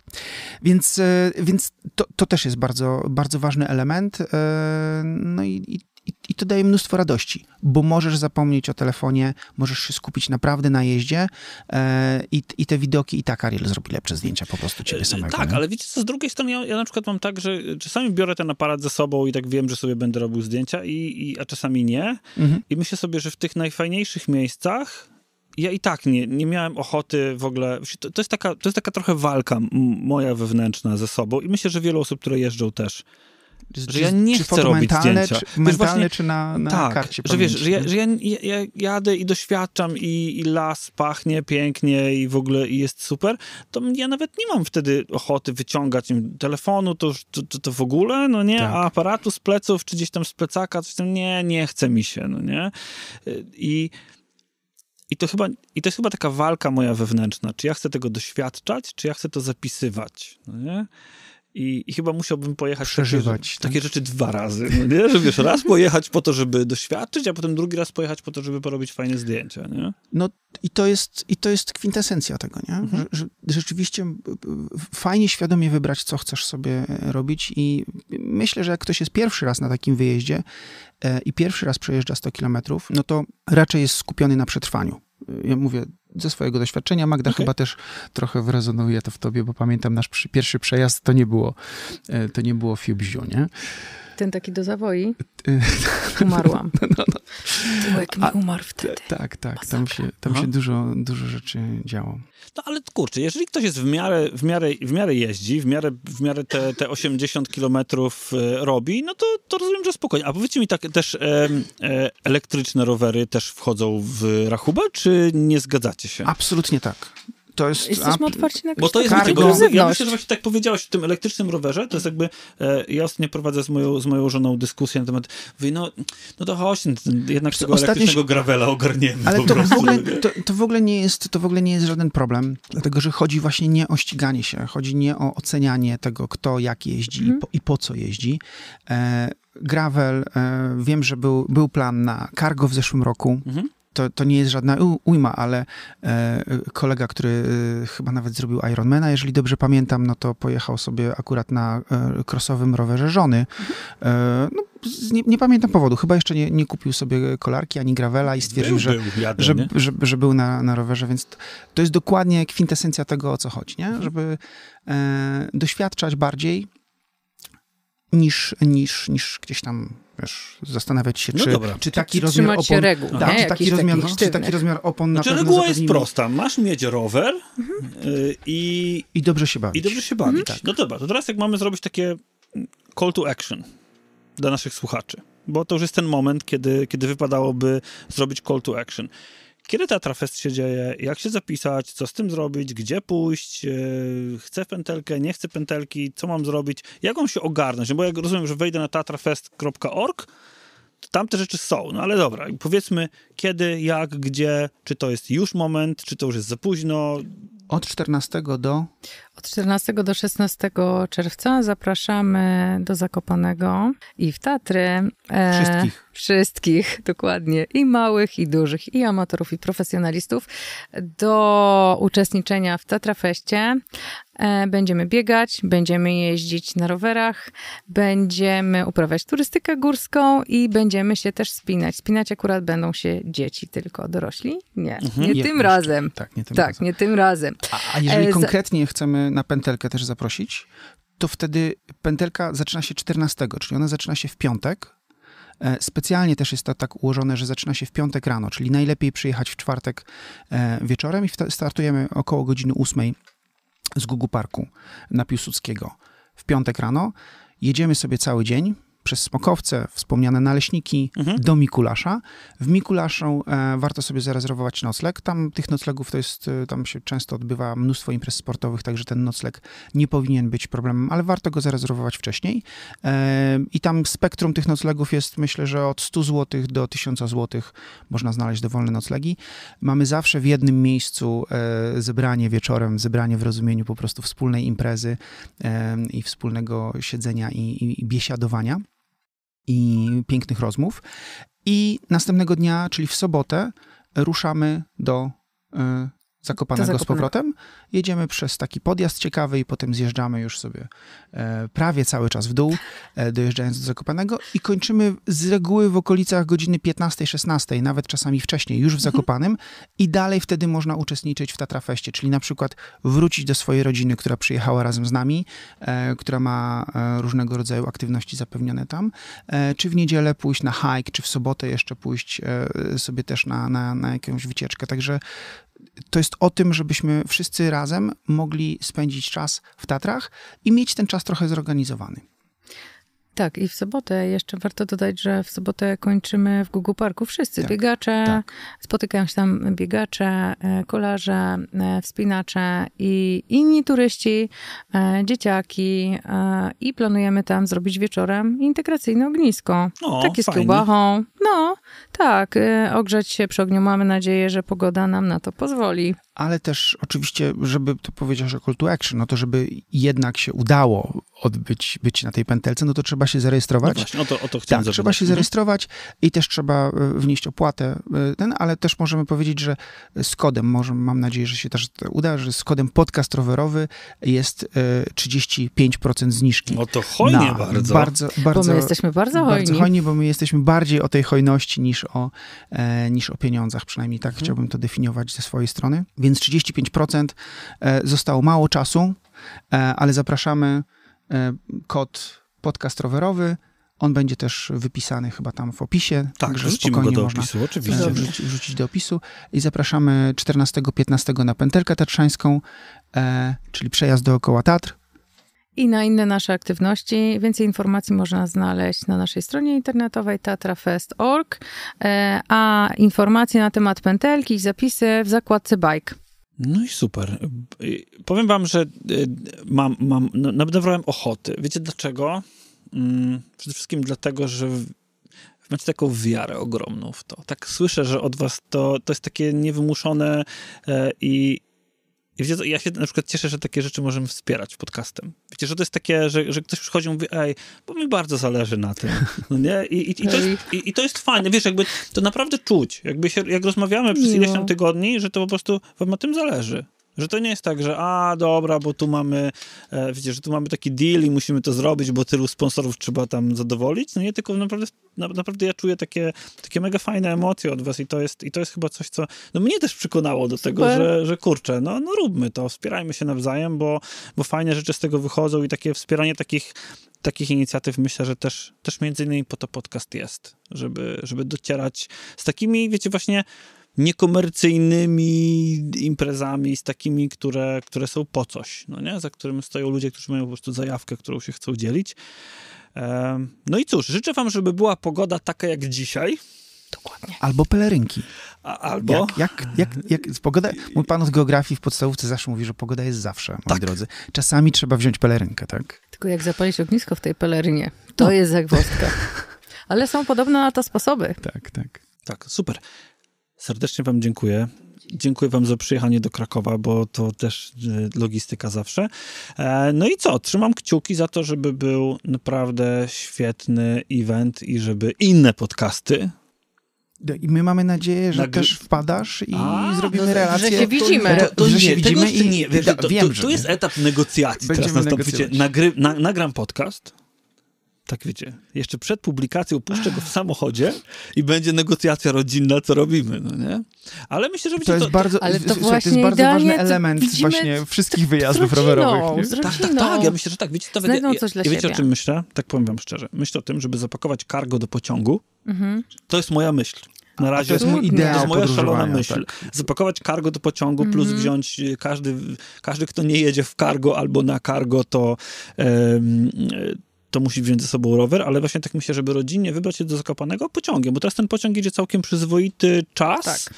Więc, więc to, to, też jest bardzo, bardzo ważny element. No i, i i, I, to daje mnóstwo radości, bo możesz zapomnieć o telefonie, możesz się skupić naprawdę na jeździe e, i, i te widoki i tak Ariel zrobi lepsze zdjęcia po prostu ciebie e, samego. Tak, nie? ale widzisz co, z drugiej strony ja, ja, na przykład mam tak, że czasami biorę ten aparat ze sobą i tak wiem, że sobie będę robił zdjęcia, i, i a czasami nie. Mhm. I myślę sobie, że w tych najfajniejszych miejscach ja i tak nie, nie miałem ochoty w ogóle. To, to, jest taka, to jest taka trochę walka moja wewnętrzna ze sobą i myślę, że wielu osób, które jeżdżą też że, że ja nie czy chcę robić zdjęcia. Czy mentalne, właśnie, czy na, na tak, karcie że wiesz, że ja, że ja, ja jadę i doświadczam i, i, las pachnie pięknie i w ogóle i jest super, to ja nawet nie mam wtedy ochoty wyciągać im telefonu, to, to, to, w ogóle, no nie, tak. a aparatu z pleców, czy gdzieś tam z plecaka, coś tam, nie, nie chce mi się, no nie. Y, I... I to, chyba, I to jest chyba taka walka moja wewnętrzna. Czy ja chcę tego doświadczać, czy ja chcę to zapisywać? No nie? I, I, chyba musiałbym pojechać Przeżywać, takie, takie rzeczy dwa razy. No nie? Że wiesz, raz pojechać po to, żeby doświadczyć, a potem drugi raz pojechać po to, żeby porobić fajne zdjęcia. Nie? No i to, jest, i to jest kwintesencja tego, nie? Mhm. Że, rzeczywiście fajnie świadomie wybrać, co chcesz sobie e, robić. I myślę, że jak ktoś jest pierwszy raz na takim wyjeździe e, i pierwszy raz przejeżdża 100 kilometrów, no to raczej jest skupiony na przetrwaniu ja mówię, ze swojego doświadczenia. Magda okay. chyba też trochę wrezonuje to w tobie, bo pamiętam nasz pierwszy przejazd, to nie było, e, to nie było w Fiubziu, nie? Ten taki do zawoi? Umarłam. No, no, no. mi umarł wtedy. Tak, tak. Masakra. Tam się, tam się dużo, dużo rzeczy działo. No ale kurczę, jeżeli ktoś jest w miarę, w miarę, w miarę jeździ, w miarę, w miarę te, te 80 kilometrów e, robi, no to, to rozumiem, że spokojnie. A powiedzcie mi tak, też e, e, elektryczne rowery też wchodzą w rachubę, czy nie zgadzacie się? Absolutnie tak. To jest Jesteśmy otwarci na Bo to jest tego. ja myślę, że właśnie tak powiedziałeś o tym elektrycznym rowerze, to jest jakby, e, ja ostatnio prowadzę z moją, z moją żoną dyskusję na temat, mówię, no, no to chodź, no, jednak tego Ostatnio... gravela ogarniemy. Ale to w, ogóle, to, to, w ogóle nie jest, to w ogóle nie jest żaden problem, dlatego, że chodzi właśnie nie o ściganie się, chodzi nie o ocenianie tego, kto jak jeździ mhm. i, po, mhm. i, po, co jeździ. E, gravel, e, wiem, że był, był plan na cargo w zeszłym roku, mhm to, to nie jest żadna ujma, ale e, kolega, który e, chyba nawet zrobił Ironmana, jeżeli dobrze pamiętam, no to pojechał sobie akurat na e, krosowym rowerze żony. Mhm. E, no, nie, nie, pamiętam powodu. Chyba jeszcze nie, nie, kupił sobie kolarki ani gravela i stwierdził, był, że, był, jadę, że, że, że, był na, na rowerze, więc to, to, jest dokładnie kwintesencja tego, o co chodzi, nie? Mhm. żeby e, doświadczać bardziej niż, niż, niż gdzieś tam wiesz, zastanawiać się, no czy, dobra. czy taki czy rozmiar opon... Reguł, tak, czy, taki rozmiar, czy taki rozmiar opon znaczy, na znaczy, pewno reguła jest prosta. Masz mieć rower mhm. Y, i... I dobrze się bawić. I dobrze się bawić. Mhm. Tak. No dobra, to teraz jak mamy zrobić takie call to action dla naszych słuchaczy, bo to już jest ten moment, kiedy, kiedy wypadałoby zrobić call to action. Kiedy ta Trafest się dzieje? Jak się zapisać? Co z tym zrobić? Gdzie pójść? E, chcę pętelkę, nie chcę pętelki? Co mam zrobić? Jak mam się ogarnąć? No bo jak rozumiem, że wejdę na tatrafest.org, tam te rzeczy są, no ale dobra, powiedzmy kiedy, jak, gdzie, czy to jest już moment, czy to już jest za późno, od 14 do? Od 14 do 16 czerwca zapraszamy do Zakopanego i w Tatry. E, wszystkich. wszystkich, dokładnie. I małych, i dużych, i amatorów, i profesjonalistów do uczestniczenia w Tatrafeście. E, będziemy biegać, będziemy jeździć na rowerach, będziemy uprawiać turystykę górską i będziemy się też spinać. Spinać akurat będą się dzieci, tylko dorośli? Nie, mhm, nie, nie tym razem. Tak, nie tym tak, razem. Nie tym razem. A, a jeżeli e, konkretnie za... chcemy na pętelkę też zaprosić, to wtedy pętelka zaczyna się 14, czyli ona zaczyna się w piątek. E, specjalnie też jest to tak ułożone, że zaczyna się w piątek rano, czyli najlepiej przyjechać w czwartek e, wieczorem i startujemy około godziny ósmej z Gugu Parku na Piłsudskiego w piątek rano. Jedziemy sobie cały dzień, przez smokowce, wspomniane naleśniki mhm. do Mikulasza. W Mikulaszu e, warto sobie zarezerwować nocleg. Tam tych noclegów to jest, e, tam się często odbywa mnóstwo imprez sportowych, także ten nocleg nie powinien być problemem, ale warto go zarezerwować wcześniej. E, I tam spektrum tych noclegów jest myślę, że od 100 zł do 1000 zł można znaleźć dowolne noclegi. Mamy zawsze w jednym miejscu e, zebranie wieczorem, zebranie w rozumieniu po prostu wspólnej imprezy e, i wspólnego siedzenia i, i, i biesiadowania i pięknych rozmów. I następnego dnia, czyli w sobotę, ruszamy do y, Zakopanego z powrotem. Jedziemy przez taki podjazd ciekawy i potem zjeżdżamy już sobie e, prawie cały czas w dół, e, dojeżdżając do Zakopanego i kończymy z reguły w okolicach godziny 15-16, nawet czasami wcześniej, już w mhm. zakopanym i dalej wtedy można uczestniczyć w Tatrafeście, czyli na przykład wrócić do swojej rodziny, która przyjechała razem z nami, e, która ma e, różnego rodzaju aktywności zapewnione tam, e, czy w niedzielę pójść na hike, czy w sobotę jeszcze pójść e, sobie też na, na, na jakąś wycieczkę, także to jest o tym, żebyśmy wszyscy razem mogli spędzić czas w Tatrach i mieć ten czas trochę zorganizowany. Tak, i w sobotę jeszcze warto dodać, że w sobotę kończymy w Google Parku wszyscy, tak, biegacze, tak. spotykają się tam biegacze, e, kolarze, e, wspinacze i inni turyści, e, dzieciaki i planujemy tam zrobić wieczorem integracyjne ognisko. O, Takie fajnie. z kiełbachą. No, tak, no, tak ogrzać się przy ogniu. Mamy nadzieję, że pogoda nam na to pozwoli ale też oczywiście, żeby to powiedzieć o call to action, no to żeby jednak się udało odbyć być na tej pętelce, no to trzeba się zarejestrować. No właśnie, o to, o to tak, Trzeba się mhm. zarejestrować i też trzeba e, wnieść opłatę, e, ten, ale też możemy powiedzieć, że z kodem, może, mam nadzieję, że się też uda, że z kodem podcast rowerowy jest 35% e, zniżki. No to hojnie bardzo. bardzo. Bardzo, Bo my jesteśmy bardzo hojni. Bardzo hojni, bo my jesteśmy bardziej o tej hojności niż o, niż o pieniądzach, przynajmniej tak mhm. chciałbym to definiować ze swojej strony. Więc więc 35% e, zostało mało czasu, e, ale zapraszamy e, kod podcast rowerowy. On będzie też wypisany chyba tam w opisie. Tak, także spokojnie do można opisu, oczywiście. Wrzucić, wrzucić, do opisu. I zapraszamy 14-15 na Pentelkę Tatrzańską, czyli przejazd dookoła Tatr i na inne nasze aktywności. Więcej informacji można znaleźć na naszej stronie internetowej tatrafest.org, e, a informacje na temat pętelki i zapisy w zakładce bike. No i super. Powiem wam, że e, mam, mam no, no, nabrałem ochoty. Wiecie dlaczego? Mm, przede wszystkim dlatego, że macie taką wiarę ogromną w to. Tak słyszę, że od was to, to jest takie niewymuszone e, i, i wiecie, ja się na przykład cieszę, że takie rzeczy możemy wspierać podcastem. Wiecie, że to jest takie, że, że ktoś przychodzi i mówi, ej, bo mi bardzo zależy na tym. No nie? I, i, i, to jest, i, i, to jest fajne, wiesz, jakby to naprawdę czuć. Jakby się, jak rozmawiamy przez ileś tam tygodni, że to po prostu wam na tym zależy. Że to nie jest tak, że a dobra, bo tu mamy, e, wiecie, że tu mamy taki deal i musimy to zrobić, bo tylu sponsorów trzeba tam zadowolić. No nie, tylko naprawdę, na, naprawdę ja czuję takie, takie mega fajne emocje od was i to jest, i to jest chyba coś, co no mnie też przekonało do tego, że, że kurczę, no, no róbmy to, wspierajmy się nawzajem, bo, bo fajne rzeczy z tego wychodzą i takie wspieranie takich takich inicjatyw myślę, że też, też między innymi po to podcast jest, żeby, żeby docierać z takimi, wiecie, właśnie niekomercyjnymi imprezami, z takimi, które, które są po coś, no nie? za którym stoją ludzie, którzy mają po prostu zajawkę, którą się chcą dzielić. No i cóż, życzę wam, żeby była pogoda taka jak dzisiaj. Dokładnie. Albo pelerynki. A, albo? Jak, jak, jak, jak, pogoda... Mój pan od geografii w podstawówce zawsze mówi, że pogoda jest zawsze, moi tak. drodzy. Czasami trzeba wziąć pelerynkę, tak? Tylko jak zapalić ognisko w tej pelerynie, to no. jest zagwozdka. Ale są podobne na to sposoby. Tak, tak. Tak, super. Serdecznie Wam dziękuję. Dziękuję Wam za przyjechanie do Krakowa, bo to też y, logistyka zawsze. E, no i co? Trzymam kciuki za to, żeby był naprawdę świetny event i żeby inne podcasty. No I my mamy nadzieję, że Nagry... też wpadasz i A, no zrobimy no, relację. Że się widzimy. To, to, to że się widzimy i nie, to, to, wiem, to, to jest etap negocjacji Będziemy teraz nastąpicie. Nagry, na, nagram podcast, tak wiecie, jeszcze przed publikacją puszczę go w samochodzie i będzie negocjacja rodzinna, co robimy, no nie? Ale myślę, że to jest to, bardzo, ale to, właśnie to jest bardzo ważny element właśnie wszystkich tak wyjazdów rodziną, rowerowych. Tak, tak, tak, ja myślę, że tak. Wiecie, to ja, coś dla ja, wiecie o czym myślę? Tak powiem wam szczerze. Myślę o tym, żeby zapakować cargo do pociągu. Mhm. To jest moja myśl. Na razie to jest mój ideał. To jest moja szalona myśl. Tak. Zapakować cargo do pociągu, mm -hmm. plus mhm. wziąć e, każdy, każdy, kto nie jedzie w cargo albo na cargo, to, um, to musi wziąć ze sobą rower, ale właśnie tak myślę, żeby rodzinnie wybrać się do Zakopanego pociągiem, bo teraz ten pociąg idzie całkiem przyzwoity czas, tak.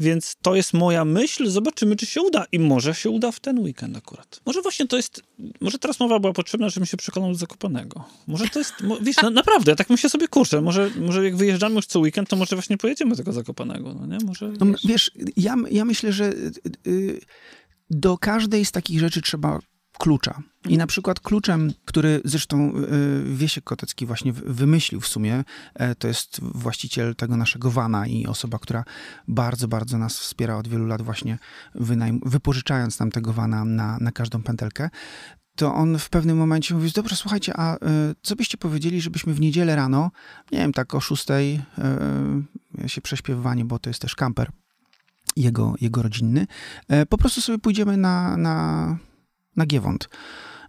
więc to jest moja myśl, zobaczymy, czy się uda i może się uda w ten weekend akurat. Może właśnie to jest, może teraz mowa była potrzebna, żebym się przekonał do Zakopanego. Może to jest, wiesz, na, naprawdę, ja tak myślę sobie, kurczę, może, może jak wyjeżdżamy już co weekend, to może właśnie pojedziemy do tego Zakopanego, no nie? Może, no, wiesz, ja, ja myślę, że... Yy do każdej z takich rzeczy trzeba klucza. I na przykład kluczem, który zresztą y, y, Wiesiek Kotecki właśnie wymyślił w sumie, e, to jest właściciel tego naszego wana i osoba, która bardzo, bardzo nas wspiera od wielu lat właśnie wynajm- wypożyczając nam tego wana na, na każdą pętelkę to on w pewnym momencie mówi, dobrze, słuchajcie, a y, co byście powiedzieli, żebyśmy w niedzielę rano, nie wiem, tak o szóstej, ja się prześpiewanie, bo to jest też kamper, jego, jego rodzinny, e, po prostu sobie pójdziemy na, na, na Giewont.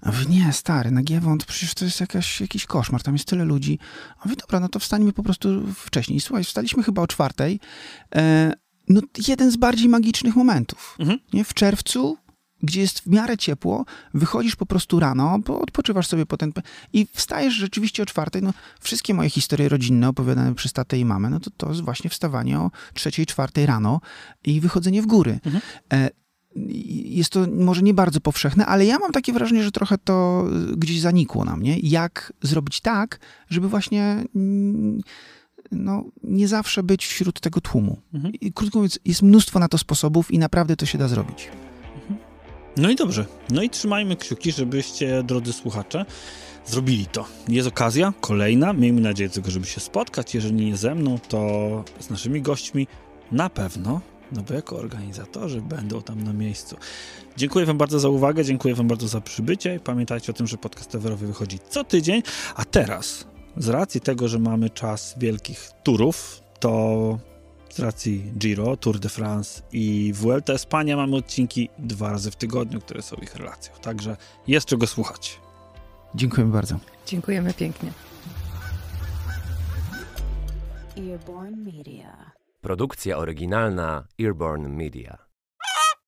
A nie, stary, na Giewont, przecież to jest jakaś, jakiś koszmar, tam jest tyle ludzi. A mówię, dobra, no to wstańmy po prostu wcześniej. Słuchaj, wstaliśmy chyba o czwartej. E, no, jeden z bardziej magicznych momentów. Mhm. Nie? W czerwcu gdzie jest w miarę ciepło, wychodzisz po prostu rano, bo odpoczywasz sobie potem i wstajesz rzeczywiście o czwartej. No, wszystkie moje historie rodzinne opowiadane przez tatę i mamę, no to to jest właśnie wstawanie o trzeciej, czwartej rano i wychodzenie w góry. Mhm. E, jest to może nie bardzo powszechne, ale ja mam takie wrażenie, że trochę to y, gdzieś zanikło na mnie. Jak zrobić tak, żeby właśnie no, nie zawsze być wśród tego tłumu. Mhm. Krótko mówiąc, jest mnóstwo na to sposobów i naprawdę to się da zrobić. Mhm. No i dobrze. No i trzymajmy kciuki, żebyście, drodzy słuchacze, zrobili to. Jest okazja kolejna. Miejmy nadzieję tylko, żeby się spotkać. Jeżeli nie ze mną, to z naszymi gośćmi na pewno no bo jako organizatorzy będą tam na miejscu. Dziękuję Wam bardzo za uwagę, dziękuję Wam bardzo za przybycie. Pamiętajcie o tym, że podcast rowerowy wychodzi co tydzień, a teraz z racji tego, że mamy czas wielkich turów, to z racji Giro, Tour de France i Vuelta Espania mamy odcinki dwa razy w tygodniu, które są ich relacją. Także jest czego słuchać. Dziękujemy bardzo. Dziękujemy pięknie. Media. Produkcja oryginalna Earborn Media.